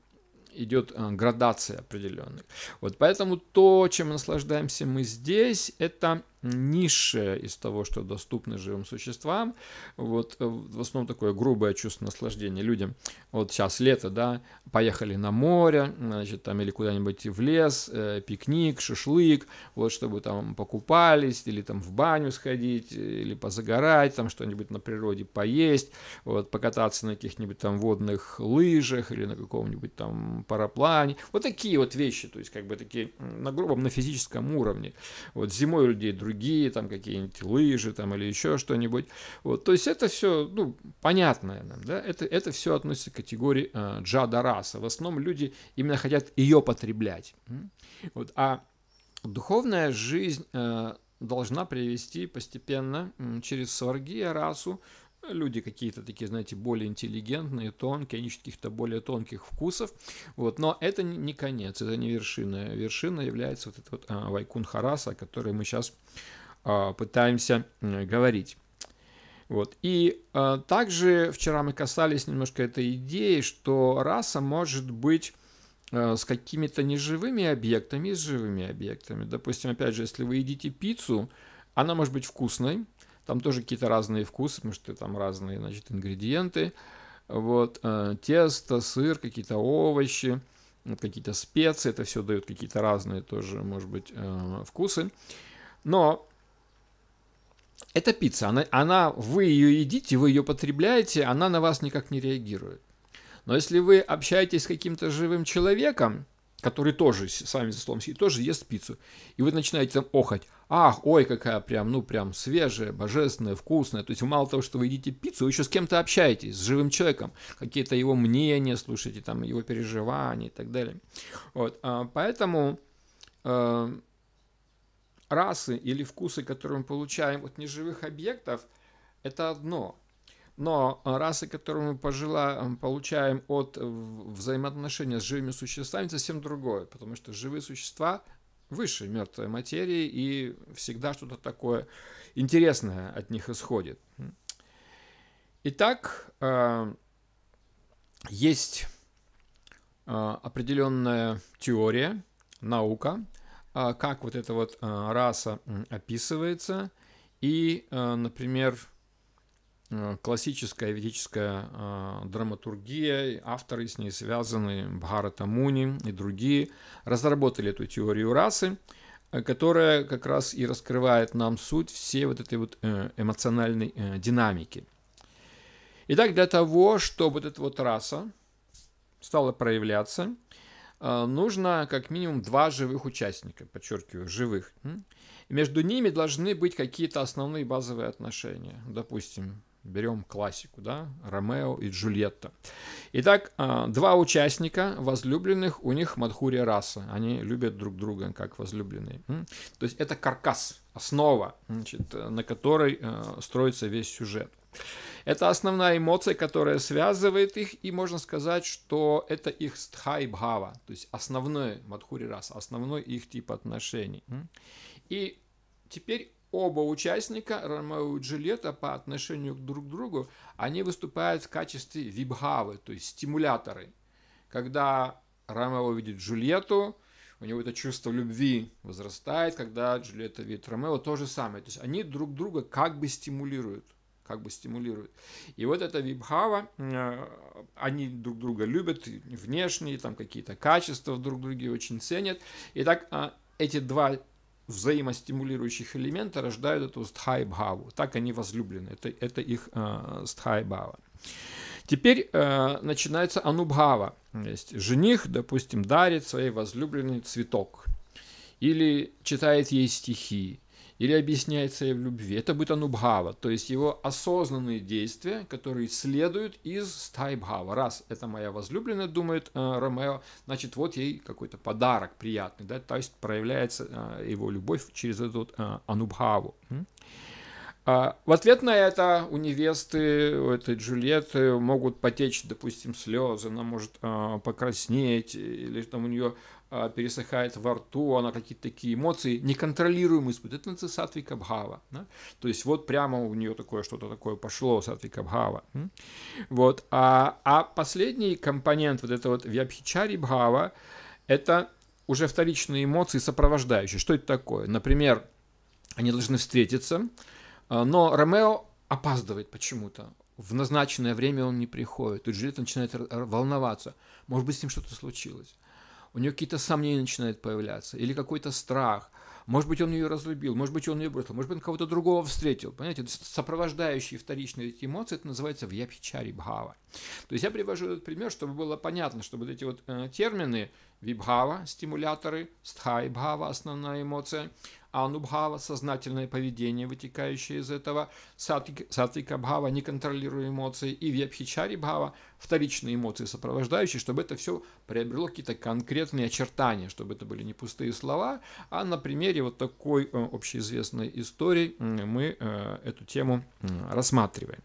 идет а, градация определенная. Вот поэтому то, чем наслаждаемся мы здесь, это низшее из того, что доступно живым существам. Вот э, в основном такое грубое чувство наслаждения людям. Вот сейчас лето, да, поехали на море, значит, там или куда-нибудь в лес, э, пикник, шашлык, вот чтобы там покупались, или там в баню сходить, или позагорать, там что-нибудь на природе поесть, вот покататься на каких-нибудь там водных лыжах или на каком-нибудь там параплане. Вот такие вот вещи, то есть как бы такие на грубом, на физическом уровне. Вот зимой у людей другие другие, там какие-нибудь лыжи там, или еще что-нибудь. Вот. То есть это все ну, понятное Да? Это, это все относится к категории э, джада раса. В основном люди именно хотят ее потреблять. Вот. А духовная жизнь э, должна привести постепенно через сваргия расу люди какие-то такие, знаете, более интеллигентные, тонкие, они каких-то более тонких вкусов, вот, но это не конец, это не вершина, вершина является вот этот вот а, Вайкун Хараса, о котором мы сейчас а, пытаемся а, говорить. Вот. И а, также вчера мы касались немножко этой идеи, что раса может быть а, с какими-то неживыми объектами, с живыми объектами. Допустим, опять же, если вы едите пиццу, она может быть вкусной, там тоже какие-то разные вкусы, потому что там разные, значит, ингредиенты. Вот, э, тесто, сыр, какие-то овощи, какие-то специи. Это все дает какие-то разные тоже, может быть, э, вкусы. Но эта пицца. Она, она, вы ее едите, вы ее потребляете, она на вас никак не реагирует. Но если вы общаетесь с каким-то живым человеком, который тоже, сами за столом сидит, тоже ест пиццу. И вы начинаете там охать. Ах, ой, какая прям, ну прям свежая, божественная, вкусная. То есть мало того, что вы едите пиццу, вы еще с кем-то общаетесь, с живым человеком. Какие-то его мнения слушаете, там его переживания и так далее. Вот, а, поэтому э, расы или вкусы, которые мы получаем от неживых объектов, это одно – но расы, которую мы пожила, э, получаем от э, взаимоотношения с живыми существами, совсем другое, потому что живые существа выше мертвой материи, и всегда что-то такое интересное от них исходит. Итак, э, есть определенная теория, наука, как вот эта вот раса описывается. И, например, Э, классическая ведическая э, драматургия, авторы с ней связаны, Бхарата Муни и другие, разработали эту теорию расы, э, которая как раз и раскрывает нам суть всей вот этой вот эмоциональной э, динамики. Итак, для того, чтобы вот эта вот раса стала проявляться, нужно как минимум два живых участника, подчеркиваю, живых. Между ними должны быть какие-то основные базовые отношения. Допустим, Берем классику, да, Ромео и Джульетта. Итак, а, два участника возлюбленных, у них Мадхурия раса. Они любят друг друга как возлюбленные. То есть это каркас, основа, значит, на которой э, строится весь сюжет. Это основная эмоция, которая связывает их, и можно сказать, что это их стхайбхава, то есть основной Мадхури раса, основной их тип отношений. И теперь оба участника, Ромео и Джульетта, по отношению друг к другу, они выступают в качестве вибхавы, то есть стимуляторы. Когда Ромео видит Джульетту, у него это чувство любви возрастает, когда Джульетта видит Ромео, то же самое. То есть они друг друга как бы стимулируют как бы стимулируют. И вот эта вибхава, э, они друг друга любят, внешние там какие-то качества в друг друге очень ценят. И так э, эти два взаимостимулирующих элемента рождают эту стхайбхаву. Так они возлюблены. Это, это их э, стхайбхава. Теперь э, начинается анубхава. Есть жених, допустим, дарит своей возлюбленной цветок или читает ей стихи, или объясняется в любви. Это бхава, то есть его осознанные действия, которые следуют из стайбхава. Раз это моя возлюбленная, думает э, Ромео, значит вот ей какой-то подарок приятный, да, то есть проявляется э, его любовь через эту э, анубхаву. А, в ответ на это у невесты, у этой Джульетты могут потечь, допустим, слезы, она может э, покраснеть, или там у нее а, пересыхает во рту, она какие-то такие эмоции неконтролируемые испытывает. Это сатвика бхава. Да? То есть вот прямо у нее такое что-то такое пошло, сатвика бхава. Вот. А, а последний компонент вот это вот вьябхичари бхава, это уже вторичные эмоции сопровождающие. Что это такое? Например, они должны встретиться, а, но Ромео опаздывает почему-то. В назначенное время он не приходит. Тут Джульетта начинает волноваться. Может быть, с ним что-то случилось у нее какие-то сомнения начинают появляться, или какой-то страх. Может быть, он ее разлюбил, может быть, он ее бросил, может быть, он кого-то другого встретил. Понимаете, сопровождающие вторичные эти эмоции, это называется вьяпхичари бхава. То есть я привожу этот пример, чтобы было понятно, что вот эти вот э, термины вибхава, стимуляторы, стхай бхава, основная эмоция, анубхава, сознательное поведение, вытекающее из этого, сатвика бхава, неконтролируемые эмоции, и вьябхичари бхава, вторичные эмоции сопровождающие, чтобы это все приобрело какие-то конкретные очертания, чтобы это были не пустые слова, а на примере вот такой э, общеизвестной истории мы э, эту тему рассматриваем.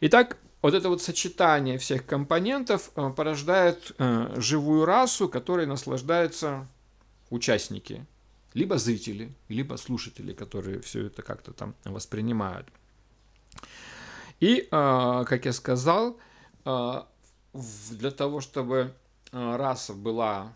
Итак, вот это вот сочетание всех компонентов э, порождает живую расу, которой наслаждаются участники либо зрители, либо слушатели, которые все это как-то там воспринимают. И, а, как я сказал, а, для того, чтобы а, раса была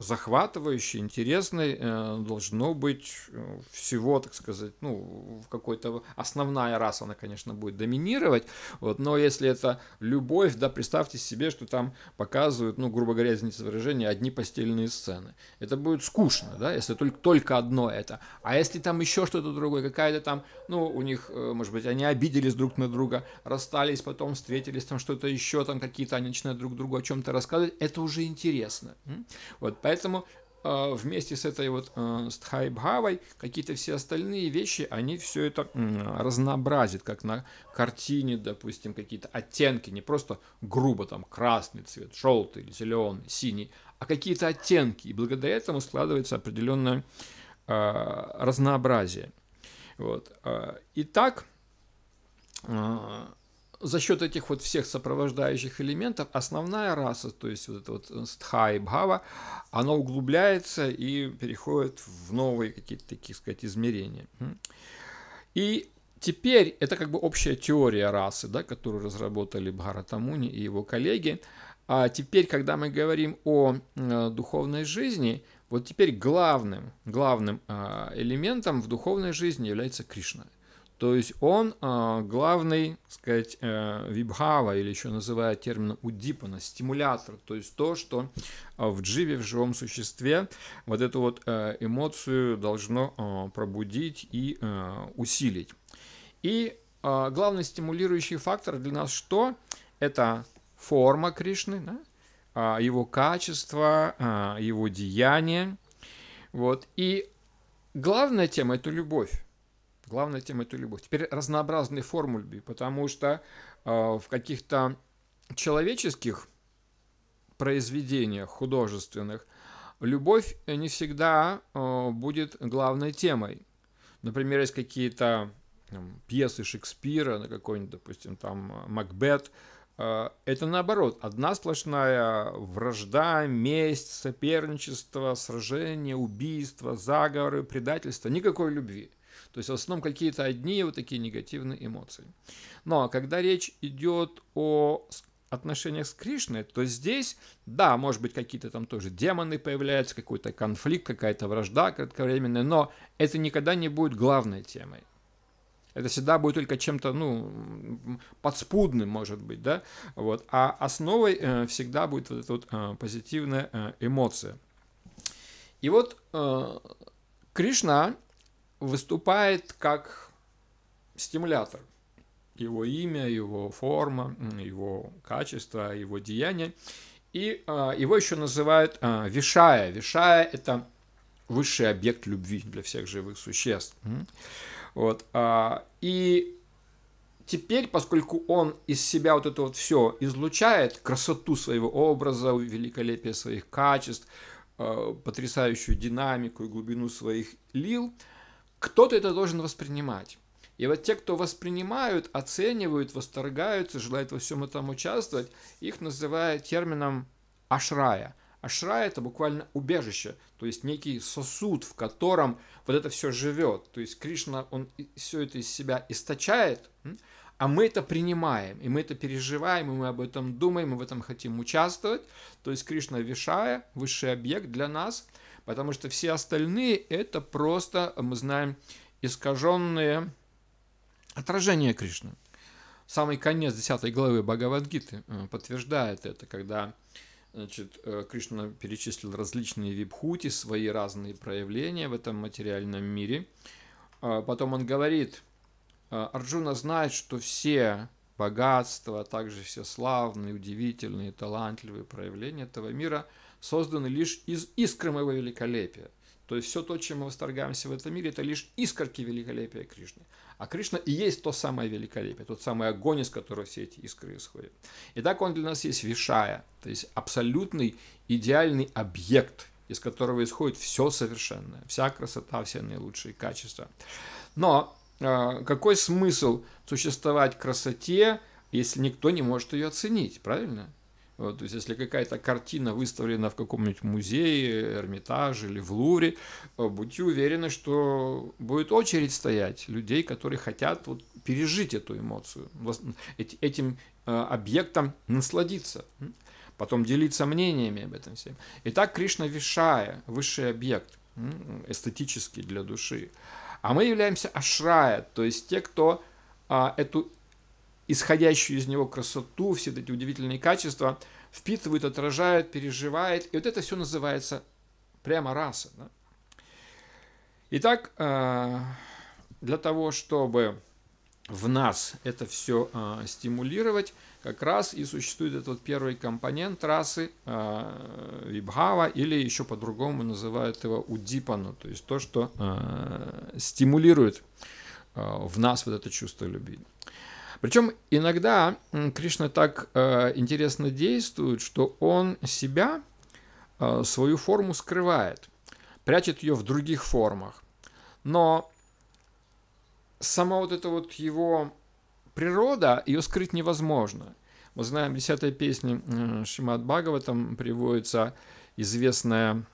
захватывающий, интересный, э, должно быть э, всего, так сказать, ну, в какой-то основная раса, она, конечно, будет доминировать, вот, но если это любовь, да, представьте себе, что там показывают, ну, грубо говоря, извините выражение, одни постельные сцены. Это будет скучно, да, если только, только одно это. А если там еще что-то другое, какая-то там, ну, у них, э, может быть, они обиделись друг на друга, расстались, потом встретились, там что-то еще, там какие-то они начинают друг другу о чем-то рассказывать, это уже интересно. Вот, поэтому Поэтому э, вместе с этой вот э, с Тхайбхавой какие-то все остальные вещи, они все это разнообразит, как на картине, допустим, какие-то оттенки, не просто грубо там красный цвет, желтый, зеленый, синий, а какие-то оттенки, и благодаря этому складывается определенное э, разнообразие. Вот. Итак, за счет этих вот всех сопровождающих элементов основная раса, то есть вот эта вот э, стха и бхава, она углубляется и переходит в новые какие-то такие, сказать, измерения. И теперь это как бы общая теория расы, да, которую разработали Бхаратамуни и его коллеги. А теперь, когда мы говорим о э, духовной жизни, вот теперь главным, главным а, элементом в духовной жизни является Кришна – то есть он э, главный, сказать, э, вибхава, или еще называют термином удипана, стимулятор, то есть то, что а, в дживе, в живом существе, вот эту вот э, эмоцию должно э, пробудить и э, усилить. И э, главный стимулирующий фактор для нас что? Это форма Кришны, да? его качество, его деяние. Вот. И главная тема – это любовь. Главная тема – это любовь. Теперь разнообразные формы любви, потому что э, в каких-то человеческих произведениях художественных любовь не всегда э, будет главной темой. Например, есть какие-то там, пьесы Шекспира, на какой-нибудь, допустим, там Макбет. А, это наоборот, одна сплошная вражда, месть, соперничество, сражение, убийство, заговоры, предательство, никакой любви. То есть в основном какие-то одни вот такие негативные эмоции. Но ну, а когда речь идет о отношениях с Кришной, то здесь, да, может быть, какие-то там тоже демоны появляются, какой-то конфликт, какая-то вражда кратковременная, но это никогда не будет главной темой. Это всегда будет только чем-то, ну, подспудным, может быть, да, вот. А основой э, всегда будет вот эта вот э, позитивная э, эмоция. И вот э, Кришна выступает как стимулятор. Его имя, его форма, его качество, его деяния И э, его еще называют э, Вишая. Вишая – это высший объект любви для всех живых существ. Вот. Э, и теперь, поскольку он из себя вот это вот все излучает, красоту своего образа, великолепие своих качеств, э, потрясающую динамику и глубину своих лил – кто-то это должен воспринимать. И вот те, кто воспринимают, оценивают, восторгаются, желают во всем этом участвовать, их называют термином ашрая. Ашрая – это буквально убежище, то есть некий сосуд, в котором вот это все живет. То есть Кришна, он все это из себя источает, а мы это принимаем, и мы это переживаем, и мы об этом думаем, и в этом хотим участвовать. То есть Кришна Вишая, высший объект для нас – потому что все остальные это просто, мы знаем, искаженные отражения Кришны. Самый конец 10 главы Бхагавадгиты э, подтверждает это, когда значит, э, Кришна перечислил различные вибхути, свои разные проявления в этом материальном мире. А потом он говорит, э, Арджуна знает, что все богатства, а также все славные, удивительные, талантливые проявления этого мира – созданы лишь из искры моего великолепия. То есть все то, чем мы восторгаемся в этом мире, это лишь искорки великолепия Кришны. А Кришна и есть то самое великолепие, тот самый огонь, из которого все эти искры исходят. Итак, он для нас есть вишая, то есть абсолютный идеальный объект, из которого исходит все совершенное, вся красота, все наилучшие качества. Но э, какой смысл существовать красоте, если никто не может ее оценить, правильно? то есть, если какая-то картина выставлена в каком-нибудь музее, Эрмитаже или в Лувре, э, будьте уверены, что будет очередь стоять людей, которые хотят вот пережить эту эмоцию, этим э, объектом насладиться, потом делиться мнениями об этом всем. Итак, Кришна Вишая, высший объект, эстетический для души. А мы являемся ашрая, то есть те, кто а, эту исходящую из него красоту, все эти удивительные качества, впитывает, отражает, переживает. И вот это все называется прямо раса. Да? Итак, э, для того, чтобы в нас это все э, стимулировать, как раз и существует этот вот первый компонент расы э, вибхава, или еще по-другому называют его удипану, то есть то, что стимулирует в нас вот это чувство любви. Причем иногда Кришна так э, интересно действует, что он себя, э, свою форму скрывает, прячет ее в других формах. Но сама вот эта вот его природа, ее скрыть невозможно. Мы знаем, 10 песня Шимат Бхагава, там приводится известная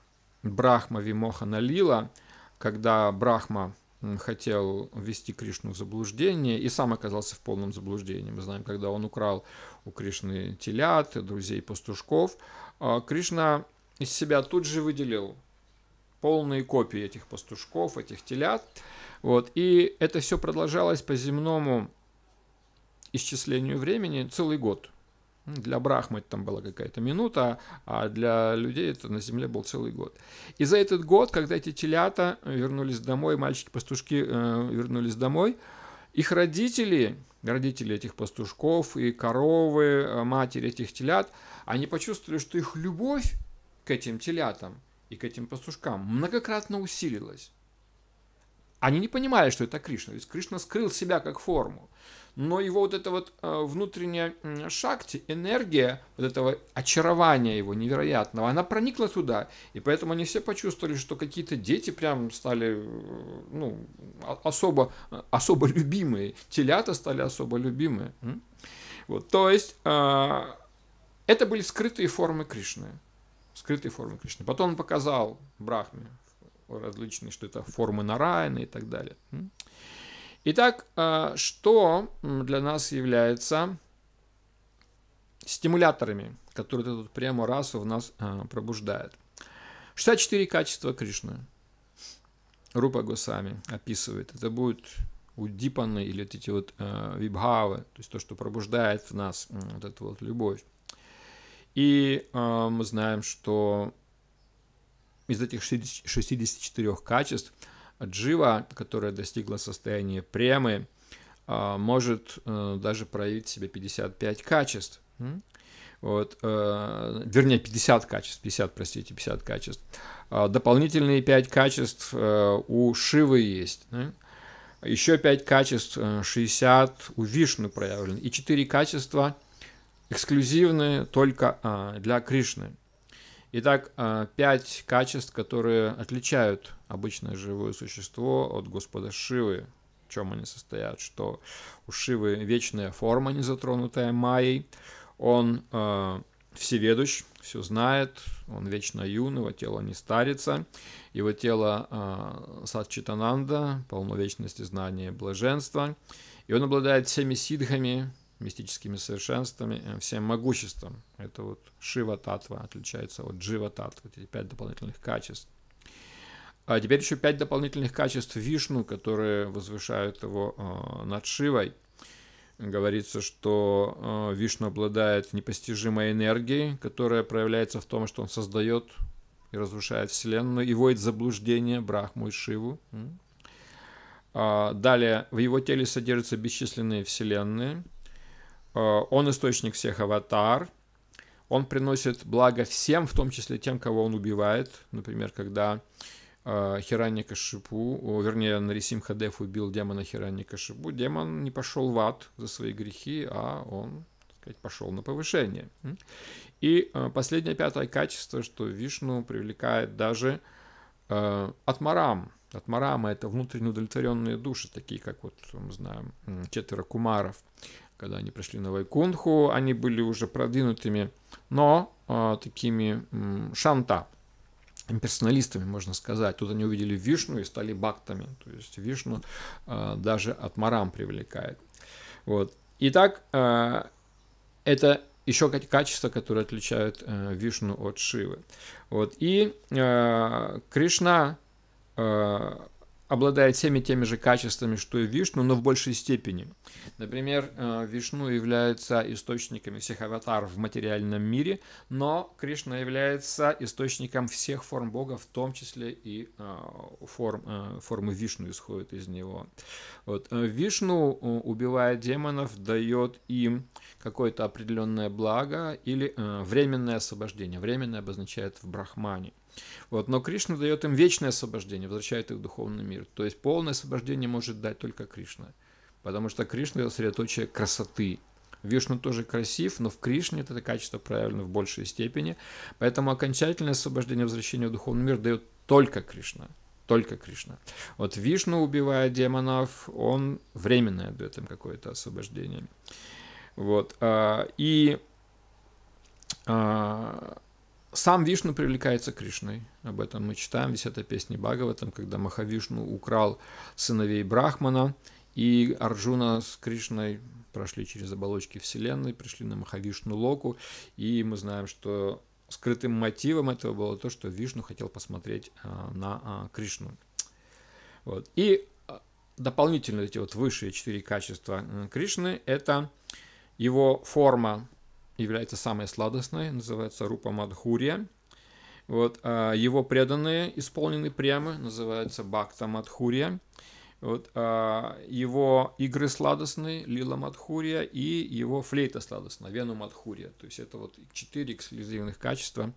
Брахма Вимоха Налила, когда Брахма хотел ввести Кришну в заблуждение и сам оказался в полном заблуждении. Мы знаем, когда он украл у Кришны телят, друзей пастушков, а, Кришна из себя тут же выделил полные копии этих пастушков, этих телят. Вот. И это все продолжалось по земному исчислению времени целый год – для Брахмы это там была какая-то минута, а для людей это на земле был целый год. И за этот год, когда эти телята вернулись домой, мальчики-пастушки э, вернулись домой, их родители, родители этих пастушков и коровы, э, матери этих телят, они почувствовали, что их любовь к этим телятам и к этим пастушкам многократно усилилась. Они не понимали, что это Кришна, То есть Кришна скрыл себя как форму но его вот эта вот э, внутренняя шакти, энергия вот этого очарования его невероятного, она проникла туда, и поэтому они все почувствовали, что какие-то дети прям стали, э, ну, особо, э, особо любимые, телята стали особо любимые. Вот, то есть, это были скрытые формы Кришны. Скрытые формы Кришны. Потом он показал Брахме различные, что это формы Нараяна и так далее. Итак, э, что для нас является стимуляторами, которые тут прямо расу в нас э, пробуждает? 64 качества Кришны. Рупа Госами описывает. Это будет удипаны или вот эти вот э, вибхавы, то есть то, что пробуждает в нас вот эту вот любовь. И мы знаем, что из этих 64 качеств – Джива, которая достигла состояния премы, а, может э, даже проявить в себе 55 качеств. Вот, э, вернее, 50 качеств, 50, простите, 50 качеств. А, дополнительные 5 качеств э, у Шивы есть. Еще 5 качеств, 60 у Вишну проявлены. И 4 качества эксклюзивные только а, для Кришны. Итак, э, пять качеств, которые отличают обычное живое существо от Господа Шивы. В чем они состоят? Что у Шивы вечная форма, не затронутая майей. Он э, всеведущ, все знает, он вечно юн, его тело не старится. Его тело э, садчитананда, полно вечности, знания и блаженства. И он обладает всеми сидхами, мистическими совершенствами, э, всем могуществом. Это вот Шива Татва отличается от Джива Татвы, эти пять дополнительных качеств. А теперь еще пять дополнительных качеств Вишну, которые возвышают его э, над Шивой. Говорится, что э, Вишну обладает непостижимой энергией, которая проявляется в том, что он создает и разрушает Вселенную, и вводит заблуждение Брахму и Шиву. А далее, в его теле содержатся бесчисленные вселенные – Э, он источник всех аватар. Он приносит благо всем, в том числе тем, кого он убивает. Например, когда э, Хиранника Шипу, вернее, Нарисим Хадеф убил демона Хиранника Шипу, демон не пошел в ад за свои грехи, а он сказать, пошел на повышение. И э, последнее пятое качество, что Вишну привлекает даже э, атмарам. Атмарама – это внутренне удовлетворенные души, такие как, вот, мы знаем, четверо кумаров когда они пришли на Вайкунху, они были уже продвинутыми, но э, такими э, шанта, имперсоналистами, можно сказать. Тут они увидели Вишну и стали бактами. То есть Вишну э, даже от Марам привлекает. Вот. Итак, э, это еще качество, которое отличает э, Вишну от Шивы. Вот. И э, Кришна э, обладает всеми теми же качествами, что и Вишну, но в большей степени. Например, э, Вишну является источником всех аватаров в материальном мире, но Кришна является источником всех форм Бога, в том числе и э, форм, э, формы Вишну исходят из него. Вот. Вишну, убивая демонов, дает им какое-то определенное благо или временное освобождение. Временное обозначает в Брахмане – вот. Но Кришна дает им вечное освобождение, возвращает их в духовный мир. То есть полное освобождение может дать только Кришна. Потому что Кришна – это средоточие красоты. Вишну тоже красив, но в Кришне это качество проявлено в большей степени. Поэтому окончательное освобождение, возвращение в духовный мир дает только Кришна только Кришна. Вот Вишну, убивая демонов, он временное дает им какое-то освобождение. Вот. А, и а, сам Вишну привлекается Кришной. Об этом мы читаем. Здесь эта песня Бхагаватам, когда Махавишну украл сыновей Брахмана, и Арджуна с Кришной прошли через оболочки Вселенной, пришли на Махавишну Локу, и мы знаем, что скрытым мотивом этого было то, что Вишну хотел посмотреть а, на а, Кришну. Вот. И а, дополнительно эти вот высшие четыре качества Кришны – это его форма является самой сладостной, называется Рупа Мадхурия. Вот, а его преданные, исполнены прямо, называются Бхакта Мадхурия. Вот, а его игры сладостные, Лила Мадхурия, и его флейта сладостная, Вену Мадхурия. То есть это вот четыре эксклюзивных качества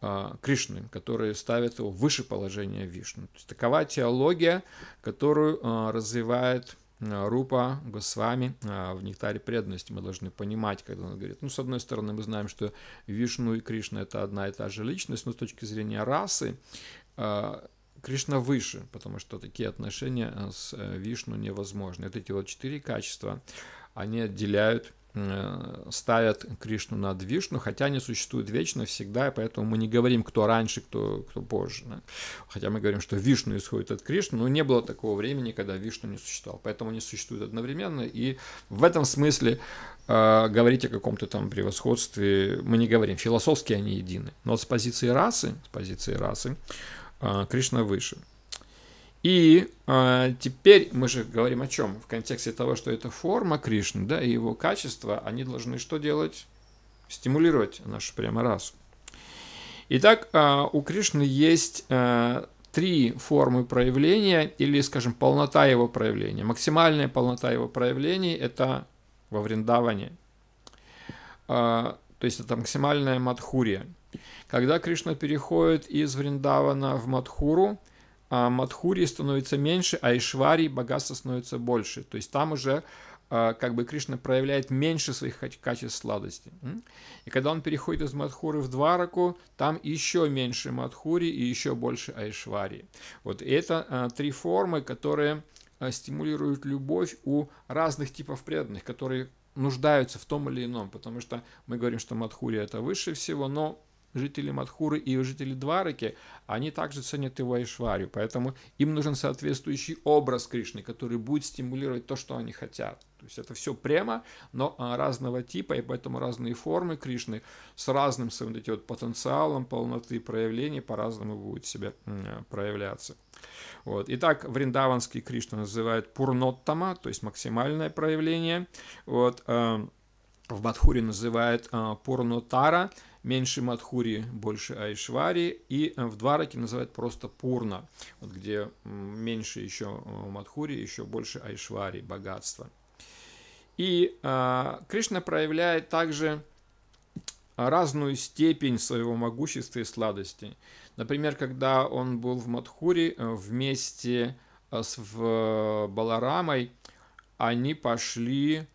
а, Кришны, которые ставят его выше положения Вишну. То есть такова теология, которую а, развивает Э, Рупа, Госвами э, в «Нектаре преданности». Мы должны понимать, когда он говорит, ну, с одной стороны, мы знаем, что Вишну и Кришна – это одна и та же личность, но с точки зрения расы э, Кришна выше, потому что такие отношения с Вишну невозможны. Вот эти вот четыре качества, они отделяют Э, ставят Кришну над Вишну, хотя они существуют вечно, всегда, и поэтому мы не говорим, кто раньше, кто, кто позже. Да? Хотя мы говорим, что Вишну исходит от Кришны, но не было такого времени, когда Вишну не существовал. Поэтому они существуют одновременно, и в этом смысле э, говорить о каком-то там превосходстве мы не говорим. Философски они едины. Но с позиции расы, с позиции расы э, Кришна выше. И э, теперь мы же говорим о чем? В контексте того, что это форма Кришны, да, и его качества, они должны что делать? Стимулировать нашу прямо расу. Итак, э, у Кришны есть э, три формы проявления, или, скажем, полнота его проявления. Максимальная полнота его проявлений – это во Вриндаване. Э, то есть это максимальная Мадхурия. Когда Кришна переходит из Вриндавана в Мадхуру, а Мадхури становится меньше, а Ишвари богатство становится больше. То есть там уже а, как бы Кришна проявляет меньше своих качеств сладости. И когда он переходит из Мадхуры в Двараку, там еще меньше Мадхури и еще больше Айшвари. Вот это а, три формы, которые а, стимулируют любовь у разных типов преданных, которые нуждаются в том или ином, потому что мы говорим, что Мадхури это выше всего, но жители Мадхуры и жители Двараки, они также ценят его Айшварию, поэтому им нужен соответствующий образ Кришны, который будет стимулировать то, что они хотят. То есть это все прямо, но а, разного типа, и поэтому разные формы Кришны с разным своим этим вот потенциалом полноты проявления по-разному будут себя проявляться. Вот. Итак, вриндаванский Кришна называют пурноттама, то есть максимальное проявление. Вот, а, в Бадхуре называют а, пурнотара, меньше Мадхури, больше Айшвари, и э, в Двараке называют просто Пурна, вот где меньше еще э, Мадхури, еще больше Айшвари, богатства. И э, Кришна проявляет также разную степень своего могущества и сладости. Например, когда он был в Мадхуре э, вместе с Баларамой, они пошли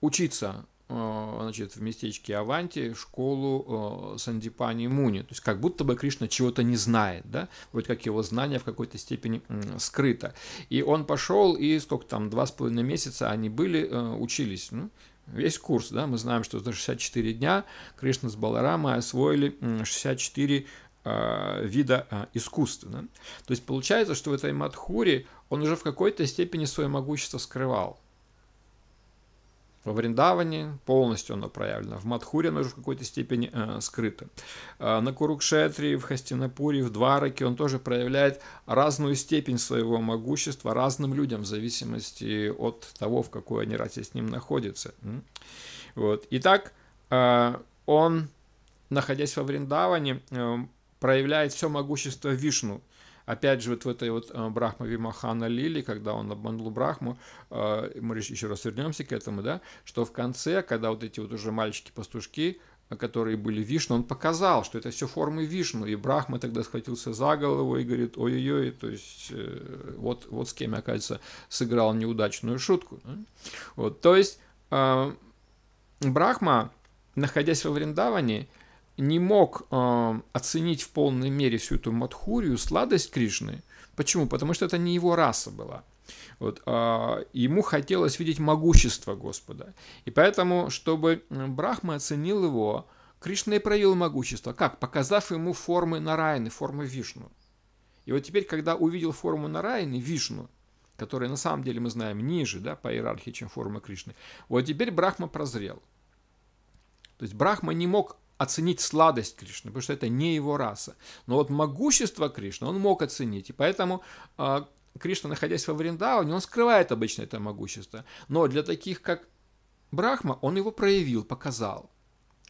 учиться Э, значит, в местечке Аванти школу э, Сандипани Муни. То есть как будто бы Кришна чего-то не знает, да, вроде как его знание в какой-то степени скрыто. И он пошел, и сколько там, два с половиной месяца они были, э, учились, ну, весь курс, да, мы знаем, что за 64 дня Кришна с Баларамой освоили 64 вида искусства. Да? То есть получается, что в этой Мадхуре он уже в какой-то степени свое могущество скрывал. Во Вриндаване полностью оно проявлено. В Мадхуре оно уже в какой-то степени э, скрыто. Э, на Курукшетре, в Хастинапуре, в Двараке он тоже проявляет разную степень своего могущества разным людям в зависимости от того, в какой они расе с ним находятся. Вот. Итак, э, он, находясь во Вриндаване, э, проявляет все могущество Вишну – Опять же, вот в этой вот э, Брахма Вимахана Лили, когда он обманул Брахму, э, мы еще раз вернемся к этому, да, что в конце, когда вот эти вот уже мальчики-пастушки, которые были Вишну, он показал, что это все формы Вишну. И Брахма тогда схватился за голову и говорит, ой-ой-ой, то есть э, вот, вот с кем, оказывается, сыграл неудачную шутку. Вот, то есть Брахма, находясь во Вриндаване, не мог э, оценить в полной мере всю эту Мадхурию, сладость Кришны. Почему? Потому что это не его раса была. Вот, э, ему хотелось видеть могущество Господа. И поэтому, чтобы Брахма оценил его, Кришна и проявил могущество. Как? Показав ему формы Нараяны, формы Вишну. И вот теперь, когда увидел форму Нараяны, Вишну, которая на самом деле мы знаем ниже да, по иерархии, чем форма Кришны, вот теперь Брахма прозрел. То есть Брахма не мог оценить сладость Кришны, потому что это не его раса. Но вот могущество Кришны он мог оценить, и поэтому а, Кришна, находясь во Вриндаване, он скрывает обычно это могущество. Но для таких, как Брахма, он его проявил, показал –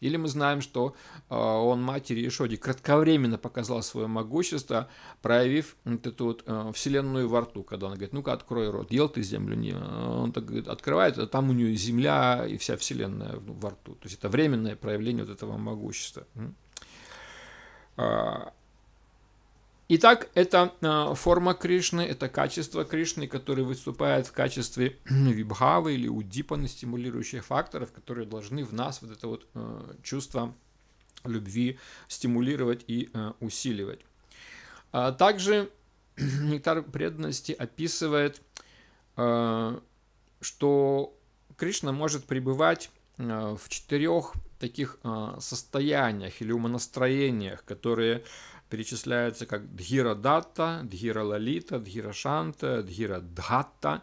или мы знаем, что а, он матери Ишоди кратковременно показал свое могущество, проявив вот эту вот э, вселенную во рту, когда она говорит, ну-ка открой рот, ел ты землю? Не. Э, он так говорит, открывает, а там у нее земля и вся вселенная во рту. То есть это временное проявление вот этого могущества. Итак, это э, форма Кришны, это качество Кришны, которое выступает в качестве вибхавы или удипаны, стимулирующих факторов, которые должны в нас вот это вот э, чувство любви стимулировать и э, усиливать. А также нектар преданности описывает, что Кришна может пребывать в четырех таких состояниях или умонастроениях, которые перечисляются как Дхира Датта, Дхира Лалита, Дхира Шанта, Дхира Дхатта.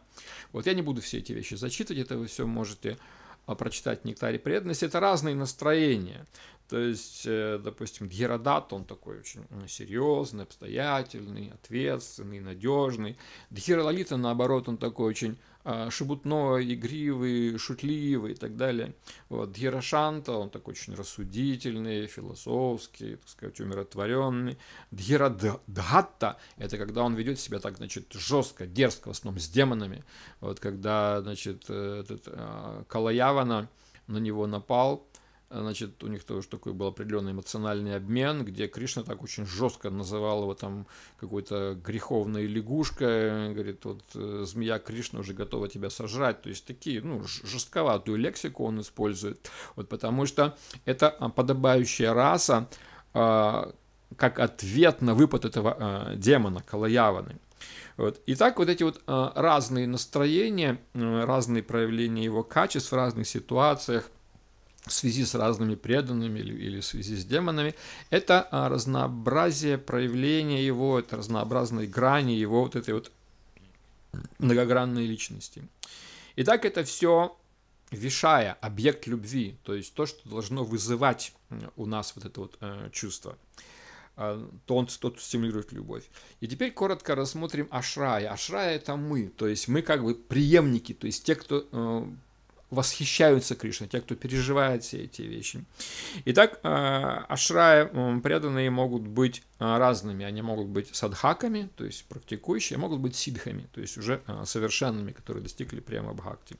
Вот я не буду все эти вещи зачитывать, это вы все можете а, прочитать в «Нектаре преданности». Это разные настроения. То есть, э, допустим, Дхирадат, он такой очень серьезный, обстоятельный, ответственный, надежный. Дхиралалита, наоборот, он такой очень а, шебутной, игривый, шутливый и так далее. Вот. Дхирашанта, он такой очень рассудительный, философский, так сказать, умиротворенный. Дхирадхатта – это когда он ведет себя так, значит, жестко, дерзко, в основном с демонами. Вот когда, значит, э, этот а, Калаявана на него напал – а, значит, у них тоже такой был определенный эмоциональный обмен, где Кришна так очень жестко называл его там какой-то греховной лягушкой, говорит, вот э, змея Кришна уже готова тебя сожрать, то есть такие, ну, жестковатую лексику он использует, вот потому что это а, подобающая раса, а, как ответ на выпад этого э, демона Калаяваны. Вот. И так вот эти вот э, разные настроения, э, разные проявления его качеств в разных ситуациях – в связи с разными преданными или, или в связи с демонами, это а, разнообразие проявления его, это разнообразные грани его вот этой вот многогранной личности. Итак, это все вишая, объект любви, то есть то, что должно вызывать у нас вот это вот э, чувство а, то он тот стимулирует любовь. И теперь коротко рассмотрим Ашрая. Ашрая – это мы, то есть мы как бы преемники, то есть те, кто э, восхищаются Кришной, те, кто переживает все эти вещи. Итак, э, ашрая преданные могут быть а, разными. Они могут быть садхаками, то есть практикующие, могут быть сидхами, то есть уже а, совершенными, которые достигли прямо бхакти.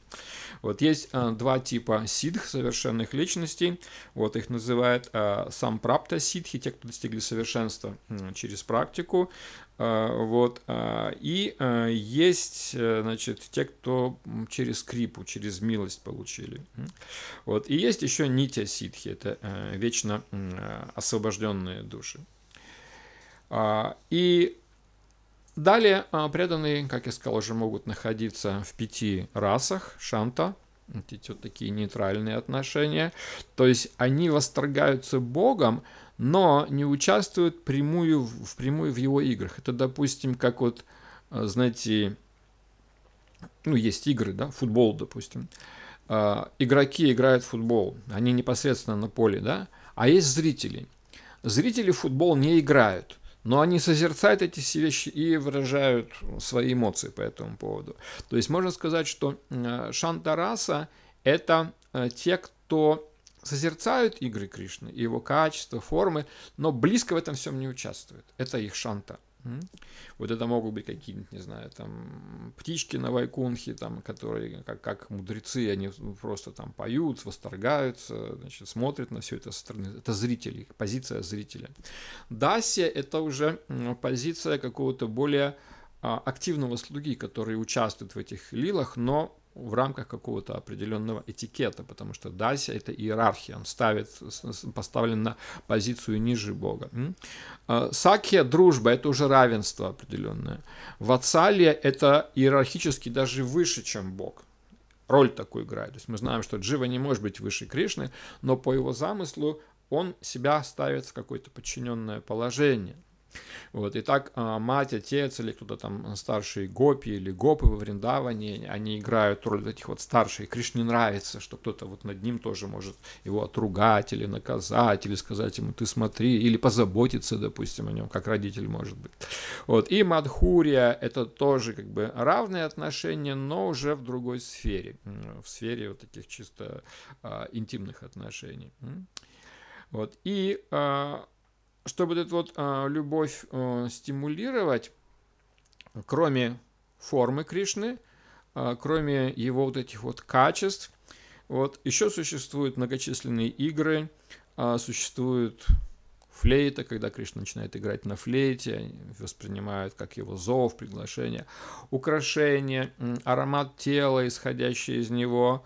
Вот есть а, два типа сидх, совершенных личностей. Вот их называют сампрапта сидхи, те, кто достигли совершенства через практику. Вот. И есть, э, значит, те, кто через крипу, через милость получили. Вот. И есть еще нитя ситхи, это э, вечно освобожденные души. А, и далее а, преданные, как я сказал, уже могут находиться в пяти расах шанта, эти вот такие нейтральные отношения. То есть они восторгаются Богом, но не участвуют прямую, в прямую в его играх. Это, допустим, как вот, а, знаете, ну, есть игры, да, футбол, допустим. Игроки играют в футбол, они непосредственно на поле, да, а есть зрители. Зрители в футбол не играют – но они созерцают эти все вещи и выражают свои эмоции по этому поводу. То есть можно сказать, что э, Шантараса – это э, те, кто созерцают игры Кришны, его качества, формы, но близко в этом всем не участвуют. Это их шанта – вот это могут быть какие-нибудь, не знаю, там птички на Вайкунхе, там, которые как, как мудрецы, они ну, просто там поют, восторгаются, значит, смотрят на все это со стороны. Это зрители, позиция зрителя. Дасия – это уже позиция какого-то более а, активного слуги, который участвует в этих лилах, но в рамках какого-то определенного этикета, потому что Дася — это иерархия, он ставит, поставлен на позицию ниже Бога. А, сакхия — дружба, это уже равенство определенное. Вацалия это иерархически даже выше, чем Бог. Роль такую играет. То есть мы знаем, что Джива не может быть выше Кришны, но по его замыслу он себя ставит в какое-то подчиненное положение. Вот. И так а, мать, отец или кто-то там старшие гопи или гопы во Вриндаване, они играют роль этих вот старших. Кришне нравится, что кто-то вот над ним тоже может его отругать или наказать, или сказать ему «ты смотри», или позаботиться, допустим, о нем, как родитель может быть. Вот. И Мадхурия – это тоже как бы равные отношения, но уже в другой сфере, в сфере вот таких чисто а, интимных отношений. Вот. И а, чтобы эту вот а, любовь э, стимулировать, кроме формы Кришны, а, кроме его вот этих вот качеств, вот еще существуют многочисленные игры, э, существует флейта, когда Кришна начинает играть на флейте, они воспринимают как его зов, приглашение, украшение, аромат тела, исходящий из него,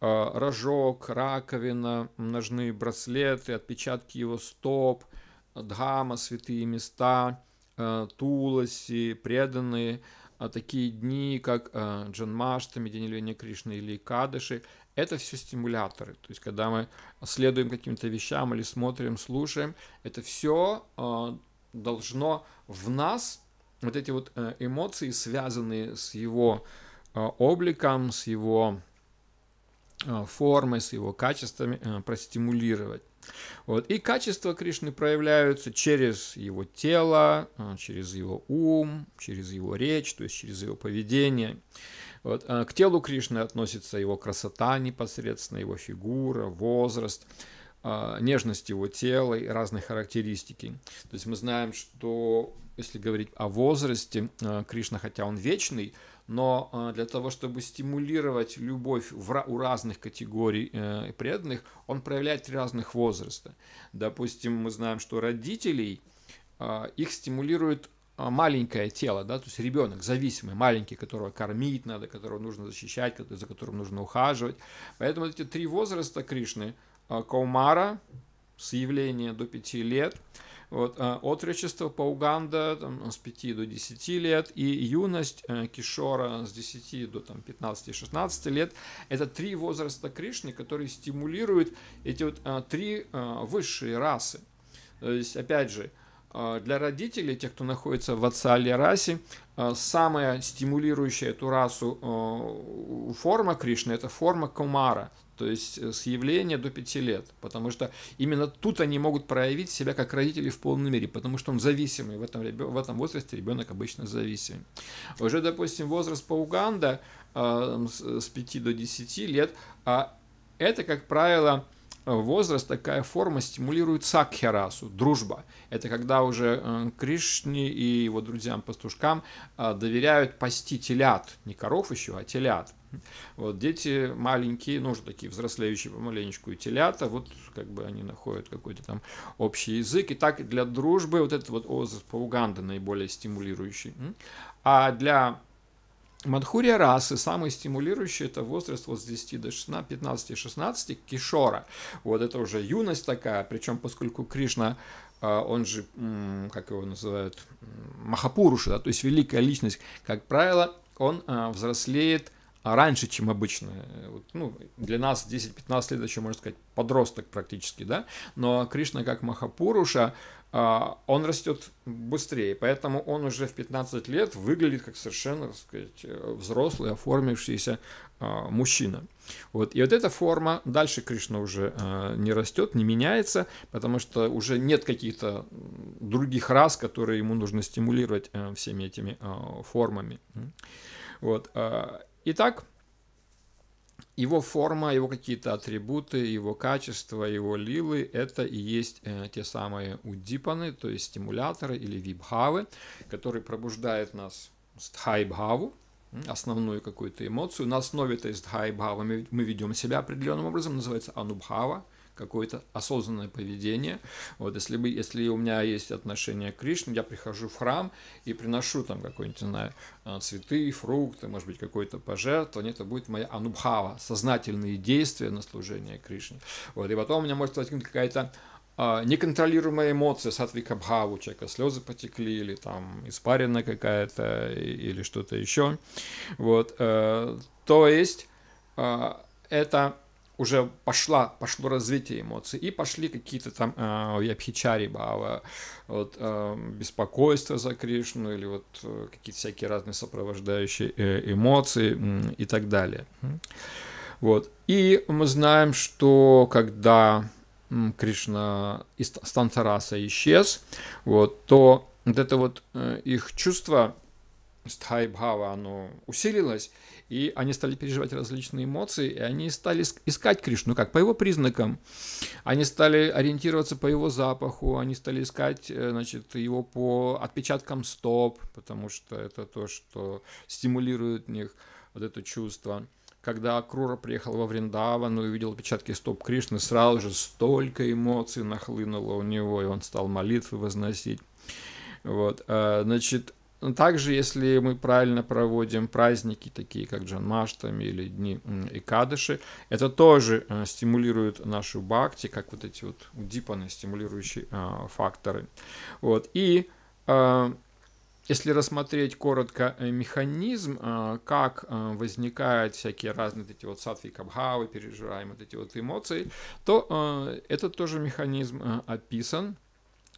рожок, раковина, ножные браслеты, отпечатки его стоп – Дхама, святые места, э, Туласи, преданные, а, такие дни, как э, Джанмаштами, День Ления Кришны или Кадыши, это все стимуляторы. То есть, когда мы следуем каким-то вещам или смотрим, слушаем, это все э, должно в нас, вот эти вот эмоции, связанные с его обликом, с его Э, формы с его качествами э, простимулировать. Вот. И качества Кришны проявляются через его тело, э, через его ум, через его речь, то есть через его поведение. Вот. К телу Кришны относится его красота непосредственно, его фигура, возраст, нежность его тела и разные характеристики. То есть мы знаем, что если говорить о возрасте, Кришна, хотя он вечный, но э, для того, чтобы стимулировать любовь у разных категорий э, преданных, он проявляет три разных возраста. Допустим, мы знаем, что родителей э, их стимулирует маленькое тело, да, то есть ребенок зависимый, маленький, которого кормить надо, которого нужно защищать, за которым нужно ухаживать. Поэтому эти три возраста Кришны, Каумара с явления до пяти лет – вот, э, отрочество Пауганда там, с 5 до 10 лет и юность э, Кишора с 10 до там, 15-16 лет – это три возраста Кришны, которые стимулируют эти вот э, три высшие расы. То есть, опять же, для родителей, тех, кто находится в отцальной расе, самая стимулирующая эту расу форма Кришны – это форма Кумара, то есть э, с явления до 5 лет, потому что именно тут они могут проявить себя как родители в полном мере, потому что он зависимый, в этом, в этом возрасте ребенок обычно зависимый. Уже, допустим, возраст по пауганда э, с 5 э, до 10 лет, а это, как правило, возраст, такая форма стимулирует сакхерасу, дружба. Это когда уже Кришне и его друзьям-пастушкам доверяют пасти телят, не коров еще, а телят. Вот дети маленькие, ну уже такие взрослеющие помаленечку и телята, вот как бы они находят какой-то там общий язык. И так для дружбы вот этот вот возраст Пауганда наиболее стимулирующий. А для Мадхурия расы, самый стимулирующий, это возраст вот с 10 до 16, 15 16 кишора. Вот это уже юность такая, причем поскольку Кришна э, он же, как его называют, Махапуруша, да, то есть великая личность, как правило, он э, взрослеет – а раньше, чем обычно. Ну, для нас 10-15 лет еще, можно сказать, подросток практически, да. Но Кришна как Махапуруша, а, он растет быстрее, поэтому он уже в 15 лет выглядит как совершенно, так сказать, взрослый, оформившийся а, мужчина. Вот. И вот эта форма, дальше Кришна уже не растет, не меняется, потому что уже нет каких-то других рас, которые ему нужно стимулировать э, всеми этими формами. Вот. Итак, его форма, его какие-то атрибуты, его качество, его лилы – это и есть э, те самые удипаны, то есть стимуляторы или вибхавы, которые пробуждают нас с стхайбхаву, основную какую-то эмоцию. На основе этой стхайбхавы мы, мы ведем себя определенным образом, называется анубхава – какое-то осознанное поведение. Вот если бы, если у меня есть отношение к Кришне, я прихожу в храм и приношу там какой-нибудь, не знаю, а, цветы, фрукты, может быть, какое-то пожертвование, это будет моя анубхава, сознательные действия на служение Кришне. Вот, и потом у меня может возникнуть какая-то а, неконтролируемая эмоция сатвика бхаву, у человека слезы потекли, или там испарина какая-то, или что-то еще. Вот. Э, то есть а, это уже пошла, пошло развитие эмоций, и пошли какие-то там э, а, япхичари бава, вот, э, беспокойство за Кришну, или вот э, какие-то всякие разные сопровождающие э, эмоции э, и так далее. Вот. И мы знаем, что когда Кришна из Станцараса исчез, вот, то вот это вот э, их чувство стхайбхава, оно усилилось, и они стали переживать различные эмоции, и они стали искать Кришну, как по его признакам. Они стали ориентироваться по его запаху, они стали искать, э, значит, его по отпечаткам стоп, потому что это то, что стимулирует в них вот это чувство когда Крура приехал во Вриндаван и увидел отпечатки стоп Кришны, сразу же столько эмоций нахлынуло у него, и он стал молитвы возносить. Вот, э, значит, ну, также, если мы правильно проводим праздники, такие как Джанмаш там, или Дни Икадыши, это тоже э, стимулирует нашу бхакти, как вот эти вот удипаны, стимулирующие э, факторы. Вот. И э, если рассмотреть коротко механизм, как возникают всякие разные эти вот сатви кабхавы, пережираем вот эти вот эмоции, то этот тоже механизм описан.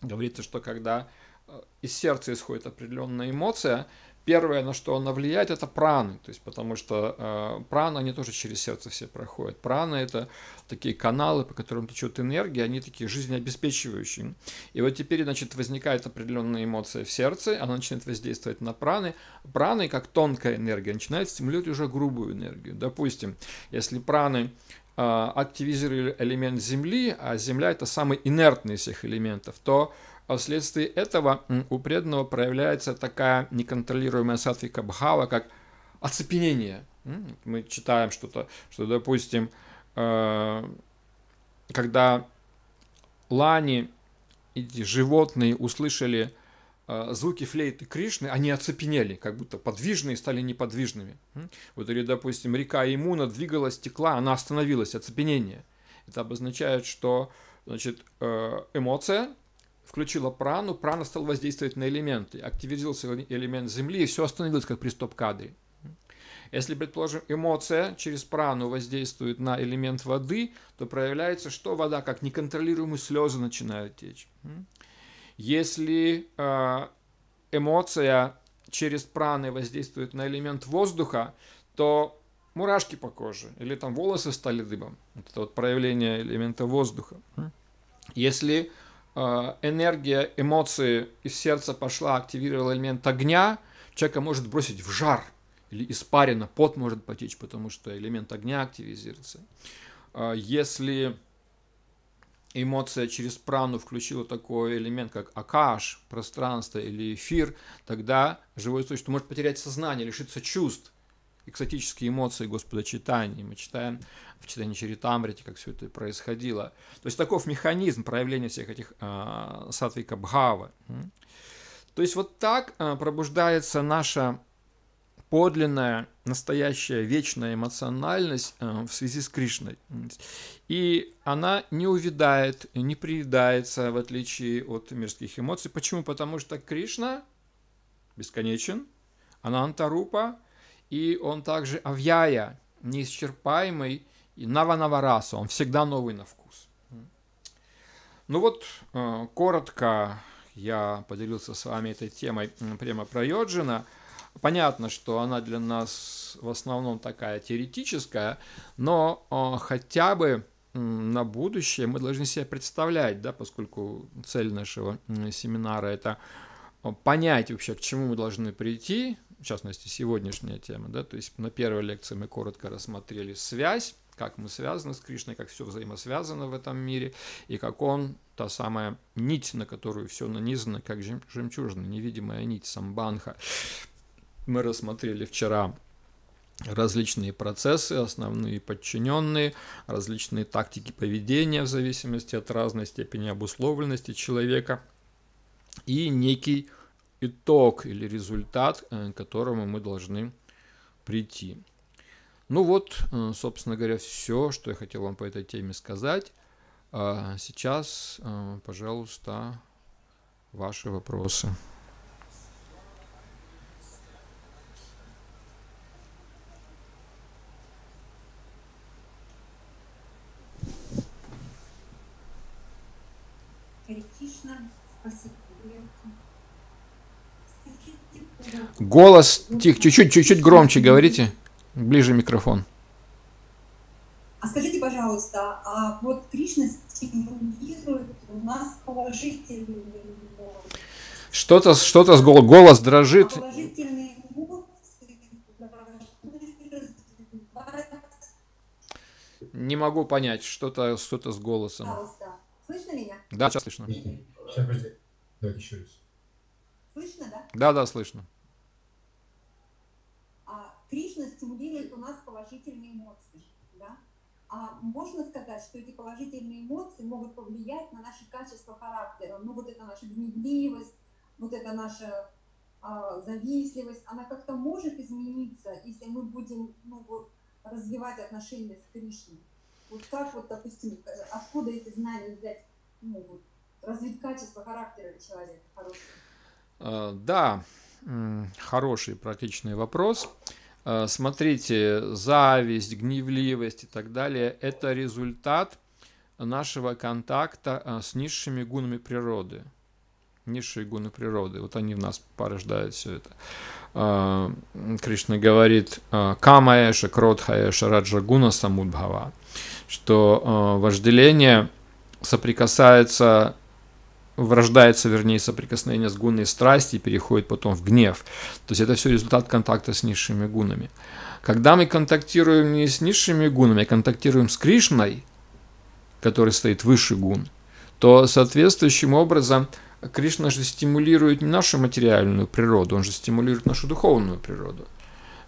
Говорится, что когда Э, из сердца исходит определенная эмоция. Первое, на что она влияет, это праны, то есть потому что э, праны, они тоже через сердце все проходят. Праны – это такие каналы, по которым течет энергия, они такие жизнеобеспечивающие. И вот теперь, значит, возникает определенная эмоция в сердце, она начинает воздействовать на праны. Праны, как тонкая энергия, начинает стимулировать уже грубую энергию. Допустим, если праны э, активизировали элемент Земли, а Земля – это самый инертный из всех элементов, то вследствие этого у преданного проявляется такая неконтролируемая сатвика бхава, как оцепенение. Мы читаем что-то, что, допустим, э, когда лани, эти животные услышали э, звуки флейты Кришны, они оцепенели, как будто подвижные стали неподвижными. Вот или, допустим, река Имуна двигалась, текла, она остановилась, оцепенение. Это обозначает, что значит, э, эмоция, включила прану, прана стал воздействовать на элементы, активизировался элемент земли, и все остановилось, как при стоп-кадре. Если, предположим, эмоция через прану воздействует на элемент воды, то проявляется, что вода как неконтролируемые слезы начинают течь. Если а, эмоция через праны воздействует на элемент воздуха, то мурашки по коже или там волосы стали дыбом. Это вот проявление элемента воздуха. Если Э, энергия, эмоции из сердца пошла, активировала элемент огня, человека может бросить в жар или испарина, пот может потечь, потому что элемент огня активизируется. Э, если эмоция через прану включила такой элемент, как акаш, пространство или эфир, тогда живое существо может потерять сознание, лишиться чувств экзотические эмоции Господа читания. Мы читаем в читании Чаритамрити, как все это происходило. То есть таков механизм проявления всех этих э, а, сатвика бхава. То есть вот так а, пробуждается наша подлинная, настоящая, вечная эмоциональность а, в связи с Кришной. И она не увядает, не приедается, в отличие от мирских эмоций. Почему? Потому что Кришна бесконечен, она антарупа, и он также Авьяя, неисчерпаемый, и Наванавараса, он всегда новый на вкус. Ну вот, э, коротко я поделился с вами этой темой прямо про Йоджина. Понятно, что она для нас в основном такая теоретическая, но э, хотя бы на будущее мы должны себе представлять, да, поскольку цель нашего семинара – это э, понять вообще, к чему мы должны прийти, в частности, сегодняшняя тема, да, то есть на первой лекции мы коротко рассмотрели связь, как мы связаны с Кришной, как все взаимосвязано в этом мире, и как он, та самая нить, на которую все нанизано, как жемчужина, невидимая нить самбанха. Мы рассмотрели вчера различные процессы, основные подчиненные, различные тактики поведения в зависимости от разной степени обусловленности человека и некий итог или результат, э, к которому мы должны прийти. Ну вот, э, собственно говоря, все, что я хотел вам по этой теме сказать. А сейчас, э, пожалуйста, ваши вопросы. Голос тих, чуть-чуть, чуть-чуть громче говорите, ближе микрофон. А скажите, пожалуйста, а вот Кришна стимулирует у нас положительный что-то, что-то с голос, голос дрожит. Не могу понять, что-то что-то с голосом. Слышно меня? Да, сейчас слышно. Сейчас, подожди. Давайте еще раз. Слышно, да? Да, да, слышно. Кришна стимулирует у нас положительные эмоции. Да? А можно сказать, что эти положительные эмоции могут повлиять на наши качества характера. Ну вот это наша гневливость, вот это наша э, завистливость, она как-то может измениться, если мы будем ну, вот, развивать отношения с Кришной. Вот как вот, допустим, откуда эти знания взять, ну, вот, развить качество характера человека хорошего? А, да, хороший практичный вопрос. Э, смотрите, зависть, гневливость и так далее – это результат нашего контакта э, с низшими гунами природы. Низшие гуны природы, вот они в нас порождают все это. Э, Кришна говорит «камаэша, кротхаэша, раджагуна самудбхава», что вожделение соприкасается врождается, вернее, соприкосновение с гунной страсти и переходит потом в гнев. То есть это все результат контакта с низшими гунами. Когда мы контактируем не с низшими гунами, а контактируем с Кришной, который стоит выше гун, то соответствующим образом Кришна же стимулирует не нашу материальную природу, он же стимулирует нашу духовную природу.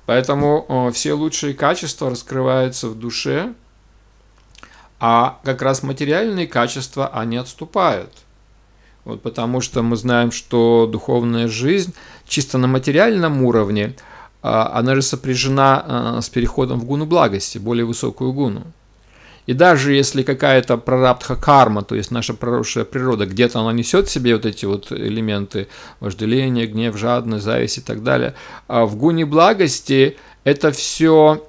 Поэтому э, все лучшие качества раскрываются в душе, а как раз материальные качества, они отступают. Вот, потому что мы знаем, что духовная жизнь чисто на материальном уровне, а, она же сопряжена а, с переходом в гуну благости, более высокую гуну. И даже если какая-то прарабдха карма, то есть наша проросшая природа, где-то она несет в себе вот эти вот элементы вожделения, гнев, жадность, зависть и так далее, а в гуне благости это все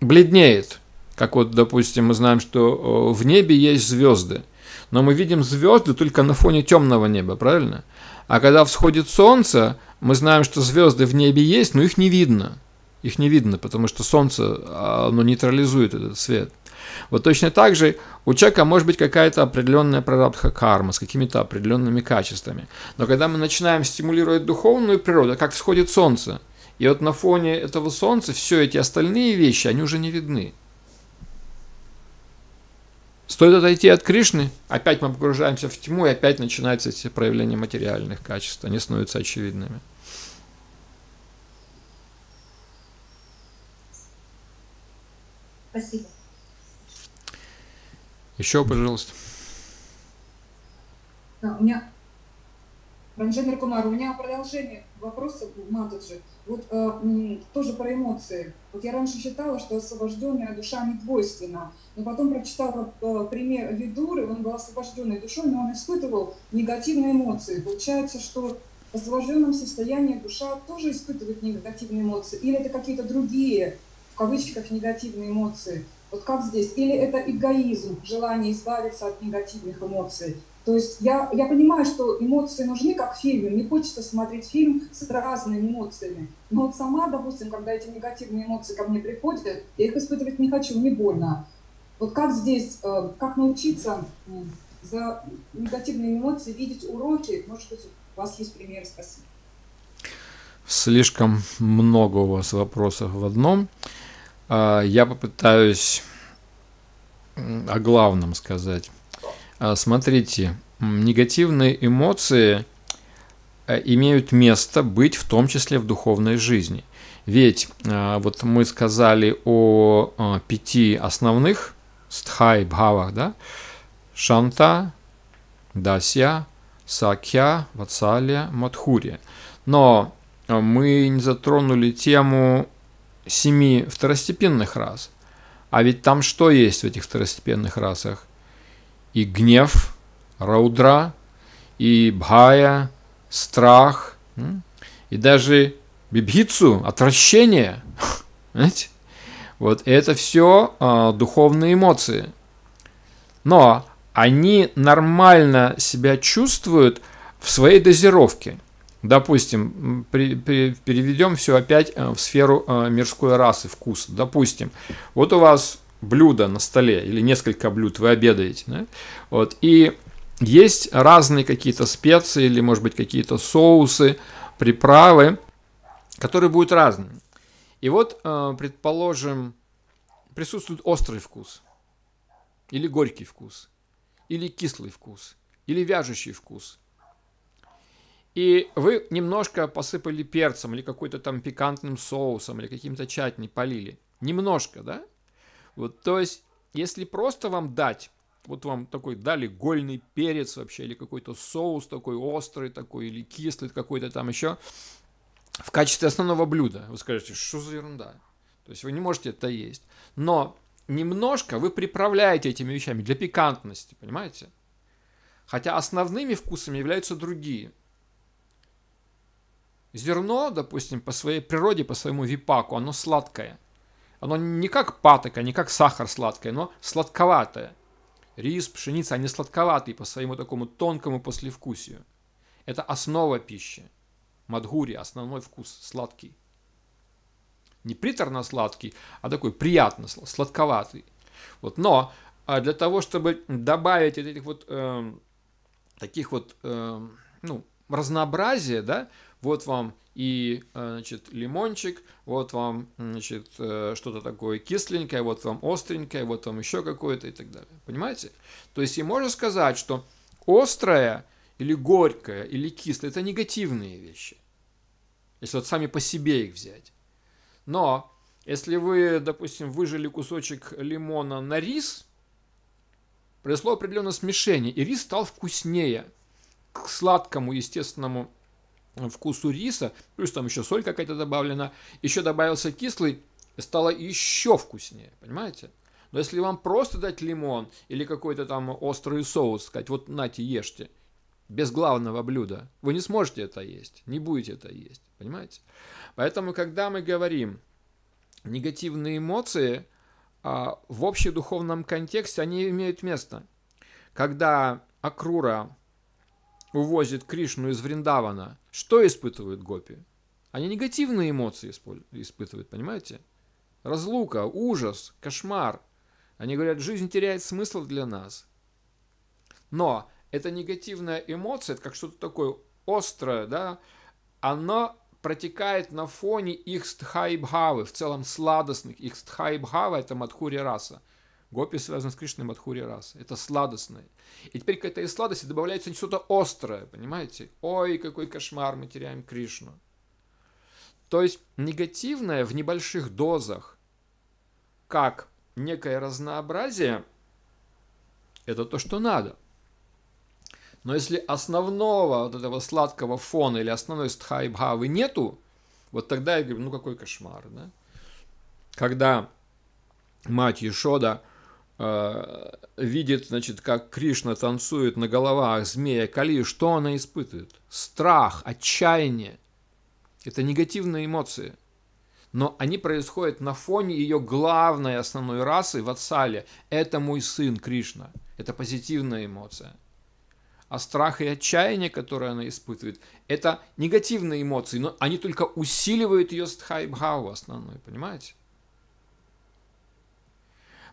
бледнеет. Как вот, допустим, мы знаем, что э, в небе есть звезды – но мы видим звезды только на фоне темного неба, правильно? А когда всходит солнце, мы знаем, что звезды в небе есть, но их не видно. Их не видно, потому что солнце оно нейтрализует этот свет. Вот точно так же у человека может быть какая-то определенная прарабдха карма с какими-то определенными качествами. Но когда мы начинаем стимулировать духовную природу, как всходит солнце, и вот на фоне этого солнца все эти остальные вещи, они уже не видны. Стоит отойти от Кришны, опять мы погружаемся в тьму, и опять начинаются эти проявления материальных качеств, они становятся очевидными. Спасибо. Еще, пожалуйста. Да, у меня Ранжемер Кумар, у меня продолжение вопроса к Матаджи. Вот э, тоже про эмоции. Вот я раньше считала, что освобожденная душа не двойственна, но потом прочитала э, пример Видуры, он был освобожденной душой, но он испытывал негативные эмоции. Получается, что в освобожденном состоянии душа тоже испытывает негативные эмоции, или это какие-то другие, в кавычках, негативные эмоции. Вот как здесь? Или это эгоизм, желание избавиться от негативных эмоций? То есть я, я понимаю, что эмоции нужны, как в фильме. Мне хочется смотреть фильм с разными эмоциями. Но вот сама, допустим, когда эти негативные эмоции ко мне приходят, я их испытывать не хочу, не больно. Вот как здесь, э, как научиться за негативные эмоции видеть уроки? Может быть, у вас есть пример? Спасибо. Слишком много у вас вопросов в одном. А, я попытаюсь о главном сказать. А, смотрите, негативные эмоции э, имеют место быть в том числе в духовной жизни. Ведь а, вот мы сказали о а, пяти основных стхай бхавах, да? Шанта, Дасья, Сакья, Вацалия, матхурия. Но мы не затронули тему семи второстепенных рас. А ведь там что есть в этих второстепенных расах? и гнев, раудра, и бхая, страх, и даже бибхицу, отвращение. Понимаете? Вот это все э, а, духовные эмоции. Но они нормально себя чувствуют в своей дозировке. Допустим, при, при, переведем все опять э, в сферу э, мирской расы вкуса. Допустим, вот у вас блюда на столе или несколько блюд вы обедаете. Да? Вот. И есть разные какие-то специи или, может быть, какие-то соусы, приправы, которые будут разными. И вот, э, предположим, присутствует острый вкус, или горький вкус, или кислый вкус, или вяжущий вкус. И вы немножко посыпали перцем или какой-то там пикантным соусом или каким-то чатни полили. Немножко, да? Вот, то есть, если просто вам дать вот вам такой дали гольный перец вообще, или какой-то соус такой острый такой, или кислый какой-то там еще, в качестве основного блюда. Вы скажете, что за ерунда? То есть вы не можете это есть. Но немножко вы приправляете этими вещами для пикантности, понимаете? Хотя основными вкусами являются другие. Зерно, допустим, по своей природе, по своему випаку, оно сладкое – оно не как патока, не как сахар сладкое, но сладковатое. Рис, пшеница, они сладковатые по своему такому тонкому послевкусию. Это основа пищи. Мадхури – основной вкус, сладкий. Не приторно-сладкий, а такой приятно-сладковатый. Вот, но а, для того, чтобы добавить этих вот, э, таких вот, э, ну, разнообразия, да, вот вам и, э, значит, лимончик, вот вам, значит, э, что-то такое кисленькое, вот вам остренькое, вот вам еще какое-то и так далее. Понимаете? То есть и можно сказать, что острое или горькое или кислое – это негативные вещи. Если вот сами по себе их взять. Но если вы, допустим, выжили кусочек лимона на рис, произошло определенное смешение, и рис стал вкуснее к сладкому, естественному вкусу риса, плюс там еще соль какая-то добавлена, еще добавился кислый, стало еще вкуснее, понимаете? Но если вам просто дать лимон или какой-то там острый соус, сказать, вот нате, ешьте, без главного блюда, вы не сможете это есть, не будете это есть, понимаете? Поэтому, когда мы говорим негативные эмоции, а, в общедуховном контексте они имеют место. Когда Акрура увозит Кришну из Вриндавана, что испытывают гопи? Они негативные эмоции испытывают, понимаете? Разлука, ужас, кошмар. Они говорят, жизнь теряет смысл для нас. Но эта негативная эмоция, это как что-то такое острое, да, оно протекает на фоне их стхайбхавы, в целом сладостных. Их стхайбхава – это мадхури раса – Гопи связан с Кришной Мадхури раз. Это сладостное. И теперь к этой сладости добавляется что-то острое, понимаете? Ой, какой кошмар, мы теряем Кришну. То есть негативное в небольших дозах, как некое разнообразие, это то, что надо. Но если основного вот этого сладкого фона или основной стхайбхавы нету, вот тогда я говорю, ну какой кошмар, да? Когда мать Ешода Э, видит, значит, как Кришна танцует на головах змея Кали, что она испытывает? Страх, отчаяние. Это негативные эмоции. Но они происходят на фоне ее главной основной расы в Ацале. Это мой сын Кришна. Это позитивная эмоция. А страх и отчаяние, которое она испытывает, это негативные эмоции, но они только усиливают ее стхайбхаву основной, понимаете?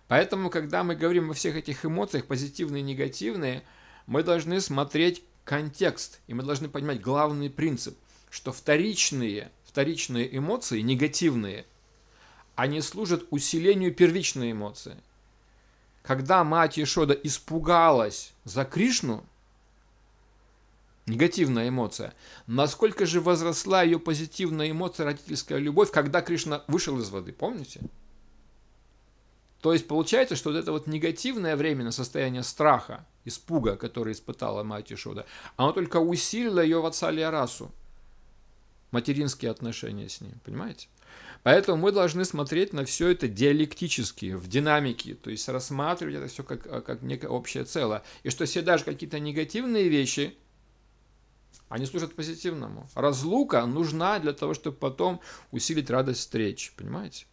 Поэтому, когда мы говорим о всех этих эмоциях, позитивные и негативные, мы должны смотреть контекст, и мы должны понимать главный принцип, что вторичные, вторичные эмоции, негативные, они служат усилению первичной эмоции. Когда мать Ешода испугалась за Кришну, негативная эмоция, насколько же возросла ее позитивная эмоция, родительская любовь, когда Кришна вышел из воды, помните? То есть получается, что вот это вот негативное временное состояние страха, испуга, которое испытала мать Ишода, оно только усилило ее в отца Лиарасу, материнские отношения с ним, понимаете? Поэтому мы должны смотреть на все это диалектически, в динамике, то есть рассматривать это все как, а, как некое общее целое. И что все даже какие-то негативные вещи, они служат позитивному. Разлука нужна для того, чтобы потом усилить радость встреч, понимаете?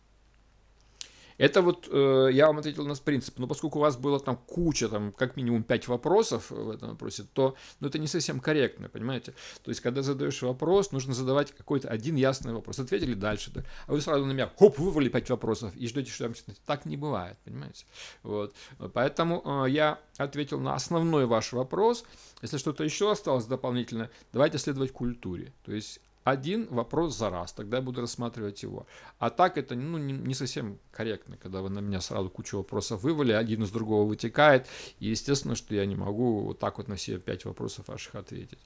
Это вот э, я вам ответил на принцип. Но поскольку у вас было там куча, там как минимум пять вопросов в этом вопросе, то ну, это не совсем корректно, понимаете? То есть, когда задаешь вопрос, нужно задавать какой-то один ясный вопрос. Ответили дальше. Да? А вы сразу на меня, хоп, вывали пять вопросов и ждете, что я вам Так не бывает, понимаете? Вот. Поэтому э, я ответил на основной ваш вопрос. Если что-то еще осталось дополнительно, давайте следовать культуре. То есть один вопрос за раз, тогда я буду рассматривать его. А так это ну, не совсем корректно, когда вы на меня сразу кучу вопросов вывали, один из другого вытекает, и естественно, что я не могу вот так вот на все пять вопросов ваших ответить.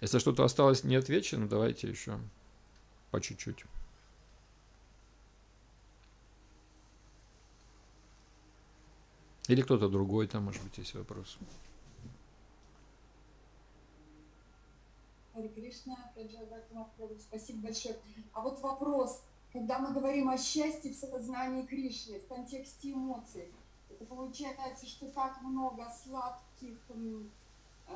Если что-то осталось не давайте еще по чуть-чуть. Или кто-то другой там, может быть, есть вопрос. Хари Кришна, спасибо большое. А вот вопрос, когда мы говорим о счастье в сознании Кришны, в контексте эмоций, это получается, что так много сладких э,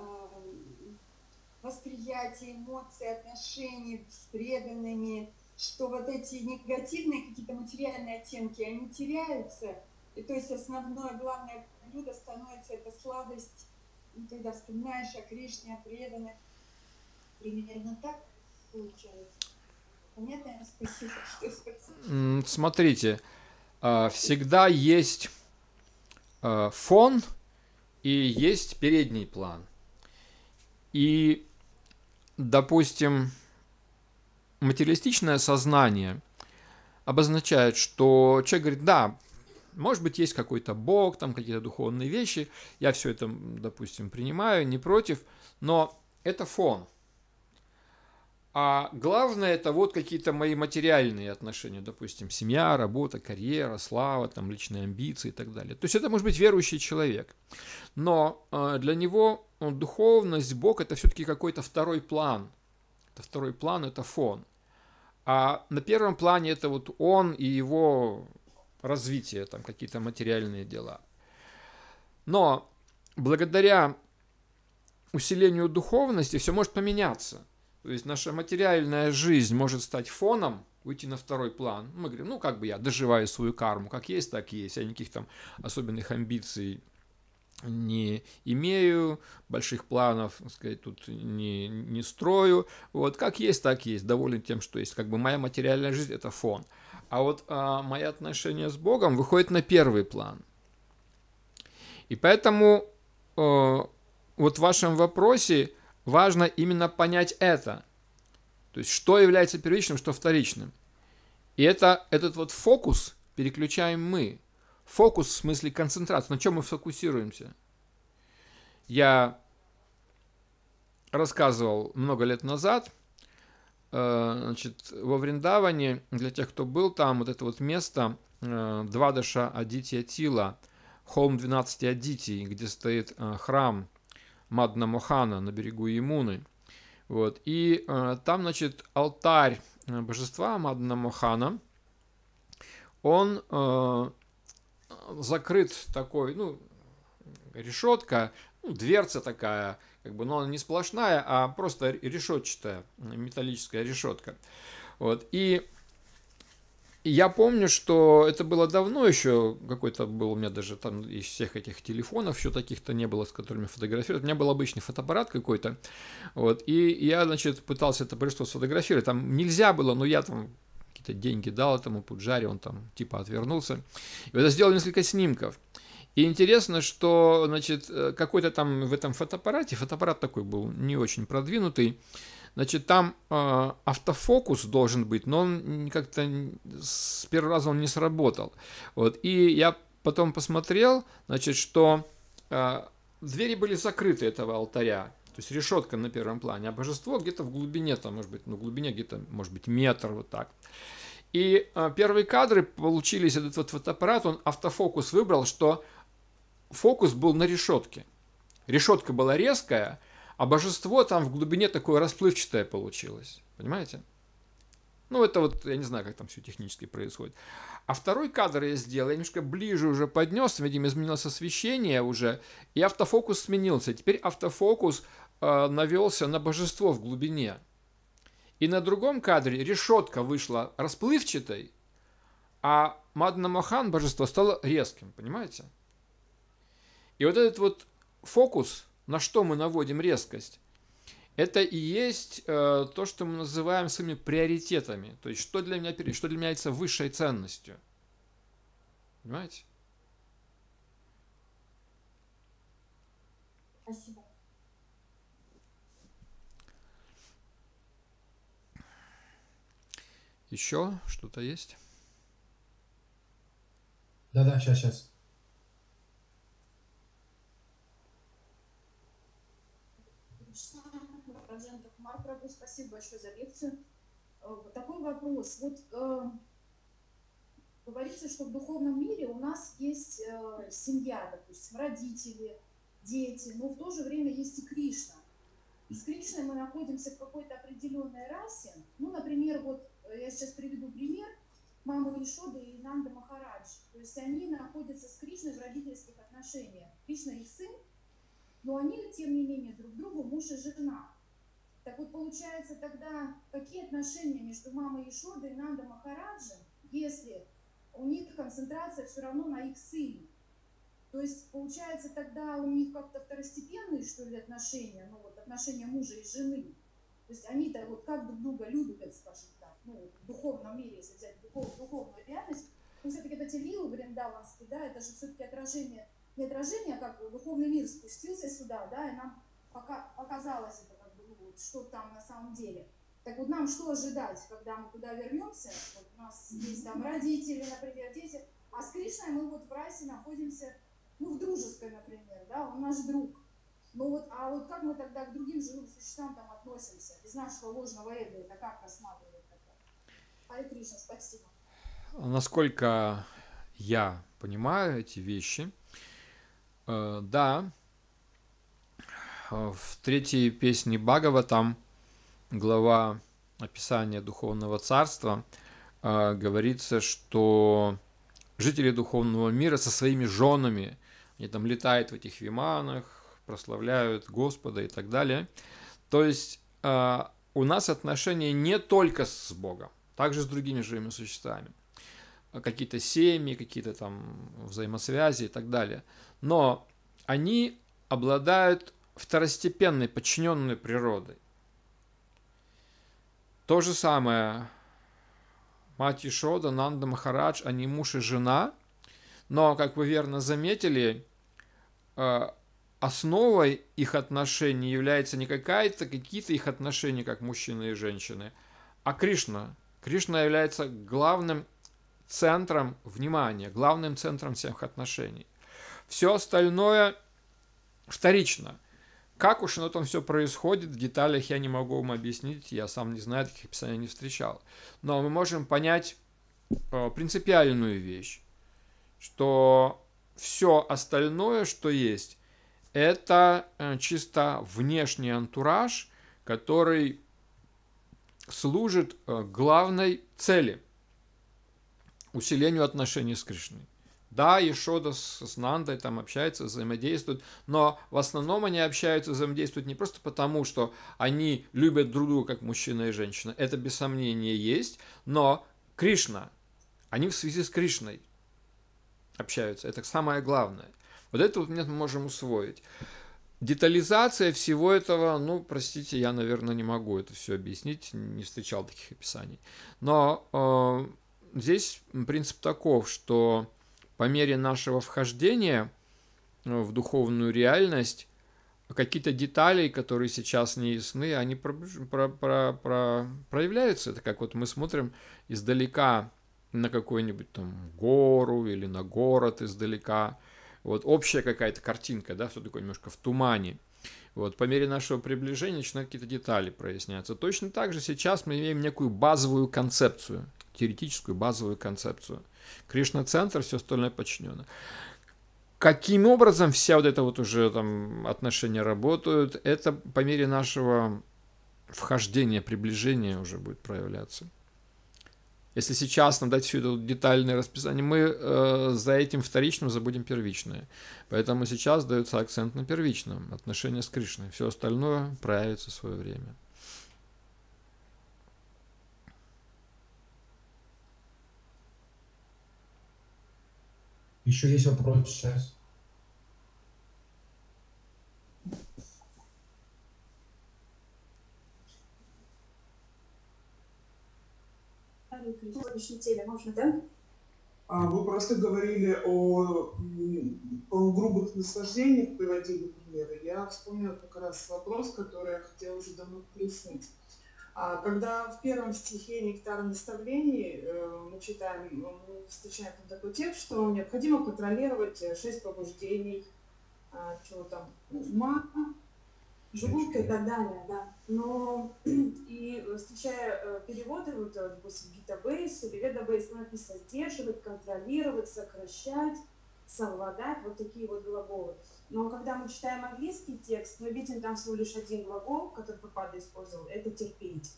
восприятий, эмоций, отношений с преданными, что вот эти негативные какие-то материальные оттенки, они теряются. И то есть основное, главное блюдо становится это сладость, и ну, когда вспоминаешь о Кришне, о преданных, Примерно так получается. Понятно? Спасибо, что Смотрите, а, всегда есть а, фон и есть передний план. И, допустим, материалистичное сознание обозначает, что человек говорит, да, может быть, есть какой-то бог, там какие-то духовные вещи, я все это, допустим, принимаю, не против, но это фон – а главное это вот какие-то мои материальные отношения, допустим, семья, работа, карьера, слава, там, личные амбиции и так далее. То есть это может быть верующий человек. Но э, для него ну, духовность, Бог это все-таки какой-то второй план. Это второй план, это фон. А на первом плане это вот он и его развитие, там какие-то материальные дела. Но благодаря усилению духовности все может поменяться – то есть наша материальная жизнь может стать фоном, уйти на второй план. Мы говорим, ну как бы я доживаю свою карму, как есть, так и есть. Я никаких там особенных амбиций не имею, больших планов, так сказать, тут не, не строю. Вот как есть, так есть, доволен тем, что есть. Как бы моя материальная жизнь – это фон. А вот а, мои отношения с Богом выходят на первый план. И поэтому э, вот в вашем вопросе – Важно именно понять это. То есть, что является первичным, что вторичным. И это, этот вот фокус переключаем мы. Фокус в смысле концентрация. На чем мы фокусируемся? Я рассказывал много лет назад, э, значит, во Вриндаване, для тех, кто был там, вот это вот место э, Двадаша Адития Тила, холм 12 Адитий, где стоит э, храм Маднамохана на берегу Имуны, Вот. И э, там, значит, алтарь э, божества Маднамохана, он э, закрыт такой, ну, решетка, ну, дверца такая, как бы, но она не сплошная, а просто решетчатая, э, металлическая решетка. Вот. И я помню, что это было давно еще, какой-то был у меня даже там из всех этих телефонов, еще таких-то не было, с которыми фотографировать. У меня был обычный фотоаппарат какой-то, вот, и я, значит, пытался это большинство сфотографировать. Там нельзя было, но я там какие-то деньги дал этому Пуджаре, он там типа отвернулся. И вот я сделал несколько снимков. И интересно, что, значит, э, какой-то там в этом фотоаппарате, фотоаппарат такой был не очень продвинутый, Значит, там э, автофокус должен быть, но он как-то с первого раза он не сработал. Вот. И я потом посмотрел, значит, что э, двери были закрыты этого алтаря. То есть решетка на первом плане, а божество где-то в глубине, там, может быть, ну, глубине где-то, может быть, метр вот так. И э, первые кадры получились, этот вот фотоаппарат, он автофокус выбрал, что фокус был на решетке. Решетка была резкая, а божество там в глубине такое расплывчатое получилось. Понимаете? Ну, это вот, я не знаю, как там все технически происходит. А второй кадр я сделал, я немножко ближе уже поднес, видимо, изменилось освещение уже, и автофокус сменился. Теперь автофокус э, навелся на божество в глубине. И на другом кадре решетка вышла расплывчатой, а Мадна Махан божество стало резким, понимаете? И вот этот вот фокус – на что мы наводим резкость? Это и есть э, то, что мы называем своими приоритетами. То есть, что для меня, что для меня является высшей ценностью. Понимаете? Спасибо. Еще что-то есть? Да-да, сейчас, сейчас. спасибо большое за лекцию. Э, такой вопрос. Вот э, говорится, что в духовном мире у нас есть э, семья, допустим, родители, дети, но в то же время есть и Кришна. И с Кришной мы находимся в какой-то определенной расе. Ну, например, вот э, я сейчас приведу пример мама Ишоды и Нанда Махарадж. То есть они находятся с Кришной в родительских отношениях. Кришна их сын, но они, тем не менее, друг другу муж и жена. Так вот получается тогда, какие отношения между мамой Ишодой и Нанда Махараджем, если у них концентрация все равно на их сыне? То есть получается тогда у них как-то второстепенные, что ли, отношения, ну вот отношения мужа и жены. То есть они-то вот как друг друга любят, скажем так, ну в духовном мире, если взять духов, духовную реальность, но ну, все-таки это Лилы Бриндаванский, да, это же все-таки отражение, не отражение, а как бы духовный мир спустился сюда, да, и нам пока показалось это рассказывают, что там на самом деле. Так вот нам что ожидать, когда мы туда вернемся? Вот у нас есть там родители, например, дети. А с Кришной мы вот в расе находимся, ну, в дружеской, например, да, он наш друг. Ну вот, а вот как мы тогда к другим живым существам там относимся? Без нашего ложного эго это как рассматривать тогда? Ари Кришна, спасибо. Насколько я понимаю эти вещи, э, да, Э, в третьей песне Багова, там глава описания Духовного Царства, э, говорится, что жители Духовного мира со своими женами, они там летают в этих виманах, прославляют Господа и так далее. То есть э, у нас отношения не только с Богом, также с другими живыми существами. Какие-то семьи, какие-то там взаимосвязи и так далее. Но они обладают второстепенной, подчиненной природой. То же самое мать Ишода, Нанда Махарадж, они муж и жена, но, как вы верно заметили, э, основой их отношений является не какая-то, какие-то их отношения, как мужчины и женщины, а Кришна. Кришна является главным центром внимания, главным центром всех отношений. Все остальное вторично – как уж оно там все происходит, в деталях я не могу вам объяснить, я сам не знаю, таких описаний не встречал. Но мы можем понять э, принципиальную вещь, что все остальное, что есть, это э, чисто внешний антураж, который служит э, главной цели – усилению отношений с Кришной. Да, Ешода с, с Нандой там общаются, взаимодействуют, но в основном они общаются, взаимодействуют не просто потому, что они любят друг друга как мужчина и женщина, это без сомнения есть, но Кришна, они в связи с Кришной общаются, это самое главное. Вот это вот мы можем усвоить. Детализация всего этого, ну, простите, я, наверное, не могу это все объяснить, не встречал таких описаний. Но э, здесь принцип таков, что по мере нашего вхождения ну, в духовную реальность, какие-то детали, которые сейчас не ясны, они про, про, про, про, проявляются. Это как вот мы смотрим издалека на какую-нибудь там гору или на город издалека. Вот общая какая-то картинка, да, все такое немножко в тумане. Вот, по мере нашего приближения начинают какие-то детали проясняться. Точно так же сейчас мы имеем некую базовую концепцию, теоретическую базовую концепцию – Кришна-центр, все остальное подчинено. Каким образом вся вот это вот уже там отношения работают, это по мере нашего вхождения, приближения уже будет проявляться. Если сейчас нам дать все это детальное расписание, мы э, за этим вторичным забудем первичное. Поэтому сейчас дается акцент на первичном, отношения с Кришной. Все остальное проявится в свое время. Еще есть вопрос сейчас. можно, да? А вы просто говорили о, о грубых наслаждениях, приводили примеры. Я вспомнила как раз вопрос, который я хотела уже давно прояснить. А когда в первом стихе «Нектар наставлений» э, мы читаем, мы встречаем там такой текст, что необходимо контролировать э, шесть побуждений а, чего там, ума, желудка и так далее, да. Но и встречая э, переводы, вот, допустим, гитабейс или ведабейс, ну, написано «сдерживать», «контролировать», «сокращать», «совладать», вот такие вот глаголы. Но когда мы читаем английский текст, мы видим там всего лишь один глагол, который Папада использовал, это терпеть.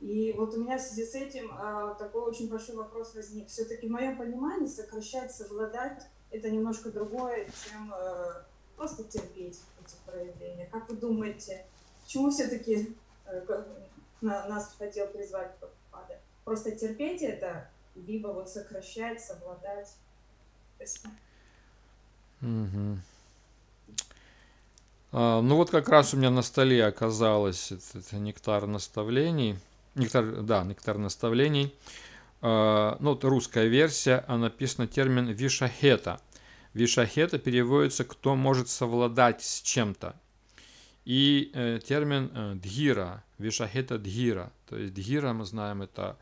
И вот у меня в связи с этим а, такой очень большой вопрос возник. Все-таки в моем понимании сокращать, совладать – это немножко другое, чем а, просто терпеть эти проявления. Как вы думаете, чему все-таки а, нас хотел призвать Папада? Просто терпеть это, либо вот сокращать, совладать? Спасибо. Mm-hmm. А, ну вот как раз у меня на столе оказалось это, нектар наставлений. Нектар, да, нектар наставлений. А, ну, вот русская версия, а написано термин вишахета. Вишахета переводится «кто может совладать с чем-то». И э, термин э, дхира, вишахета дхира. То есть дхира, мы знаем, это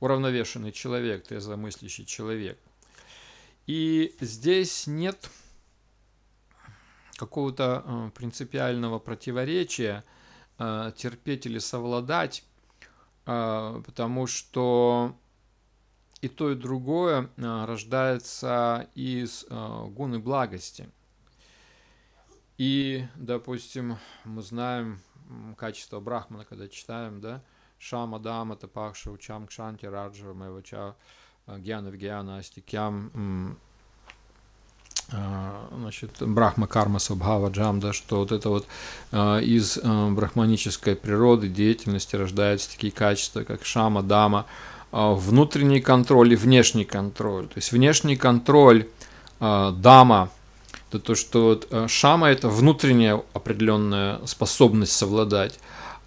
уравновешенный человек, трезвомыслящий человек. И здесь нет какого-то э, принципиального противоречия э, терпеть или совладать, э, потому что и то, и другое рождается из гуны благости. И, допустим, мы знаем качество Брахмана, когда читаем, да, Шама Дама Тапахша Учам Кшанти Раджа Мэвача Гьяна Вигьяна Астикям а, значит, Брахма Карма Сабхава Джамда, что вот это вот а, из а, брахманической природы, деятельности рождаются такие качества, как Шама, Дама, внутренний контроль и внешний контроль. То есть внешний контроль Дама, это то, что вот Шама – это внутренняя определенная способность совладать,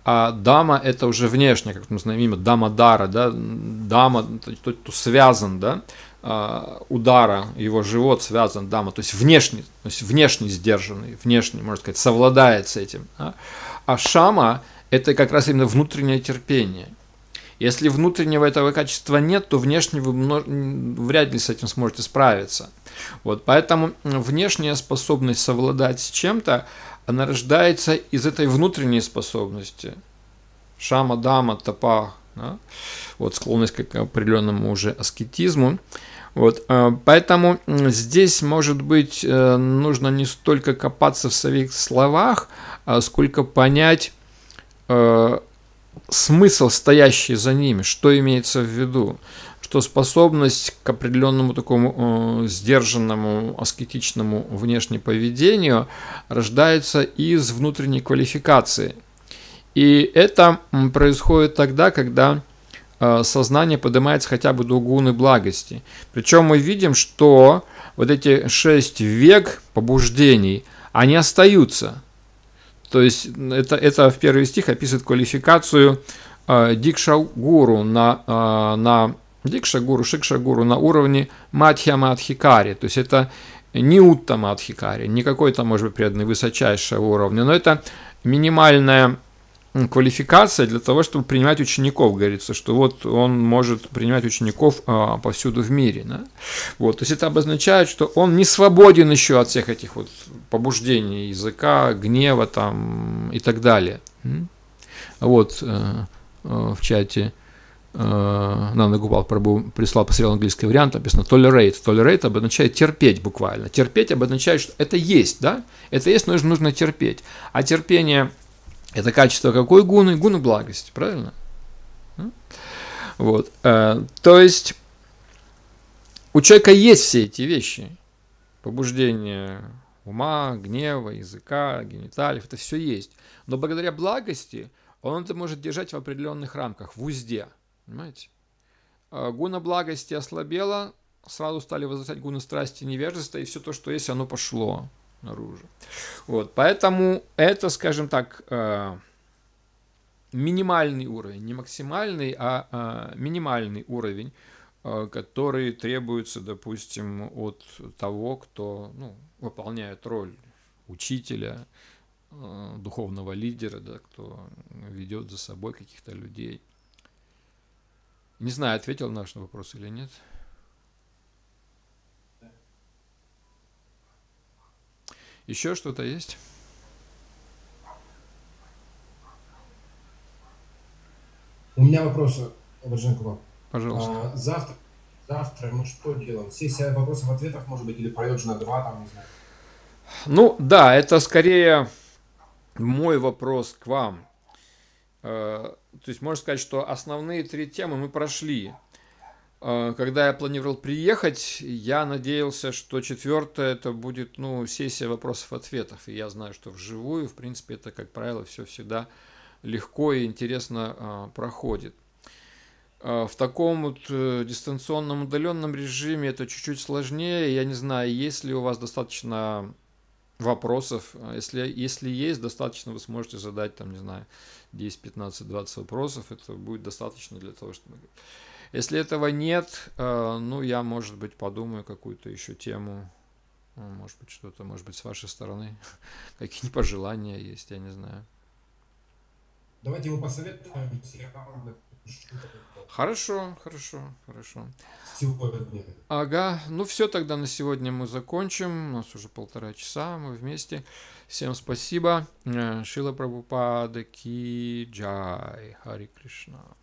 а дама – это уже внешняя как мы знаем имя, дама дара, да, дама, тот, кто связан, да, Э, удара его живот связан дама, то есть внешне, то есть внешне сдержанный, внешне, можно сказать, совладает с этим. Да? А шама – это как раз именно внутреннее терпение. Если внутреннего этого качества нет, то внешне вы вряд ли с этим сможете справиться. Вот, поэтому внешняя способность совладать с чем-то, она рождается из этой внутренней способности. Шама, дама, тапах, да? вот склонность к определенному уже аскетизму. Вот, э, поэтому здесь, может быть, э, нужно не столько копаться в своих словах, а сколько понять э, смысл, стоящий за ними, что имеется в виду, что способность к определенному такому э, сдержанному, аскетичному поведению рождается из внутренней квалификации. И это происходит тогда, когда Э, сознание поднимается хотя бы до гуны благости. Причем мы видим, что вот эти шесть век побуждений, они остаются. То есть это, это в первый стих описывает квалификацию э, дикша-гуру на, э, на дикша-гуру, шикша-гуру на уровне матхиама-матхи мадхикари То есть это не утта-мадхикари, не какой-то, может быть, преданный высочайшего уровня, но это минимальная квалификация для того, чтобы принимать учеников, говорится, что вот он может принимать учеников а, повсюду в мире. Да? Вот, то есть это обозначает, что он не свободен еще от всех этих вот побуждений языка, гнева там и так далее. Вот э, э, в чате э, Нанда Гупал прислал, посмотрел английский вариант, написано tolerate. Tolerate обозначает терпеть буквально. Терпеть обозначает, что это есть, да? Это есть, но нужно терпеть. А терпение – это качество какой гуны? Гуна благости, правильно? Вот. Э, то есть у человека есть все эти вещи. Побуждение ума, гнева, языка, гениталиев, это все есть. Но благодаря благости он это может держать в определенных рамках, в узде. Понимаете? Э, гуна благости ослабела, сразу стали возрастать гуны страсти невежества, и все то, что есть, оно пошло наружу. Вот, поэтому это, скажем так, э, минимальный уровень, не максимальный, а, а минимальный уровень, э, который требуется, допустим, от того, кто ну, выполняет роль учителя, э, духовного лидера, да, кто ведет за собой каких-то людей. Не знаю, ответил наш вопрос или нет. Еще что-то есть? У меня вопрос, Боженкова. Пожалуйста. А, завтра, завтра мы что делаем? Сессия вопросов-ответов, может быть, или пойдет же на два, там, не знаю. Ну, да, это скорее мой вопрос к вам. Э, то есть можно сказать, что основные три темы мы прошли. Э, когда я планировал приехать, я надеялся, что четвертое это будет ну, сессия вопросов-ответов. И я знаю, что вживую, в принципе, это, как правило, все всегда легко и интересно э, проходит. Э, в таком вот дистанционном удаленном режиме это чуть-чуть сложнее. Я не знаю, есть ли у вас достаточно вопросов. Если, если есть, достаточно вы сможете задать, там, не знаю, 10, 15, 20 вопросов. Это будет достаточно для того, чтобы если этого нет, э, ну, я, может быть, подумаю какую-то еще тему. Ну, может быть, что-то, может быть, с вашей стороны. Какие-нибудь пожелания есть, я не знаю. Давайте его посоветуем. Хорошо, хорошо, хорошо. Сегодня. Ага, ну все, тогда на сегодня мы закончим. У нас уже полтора часа, мы вместе. Всем спасибо. Э, Шила Прабхупада Ки Джай. Хари Кришна.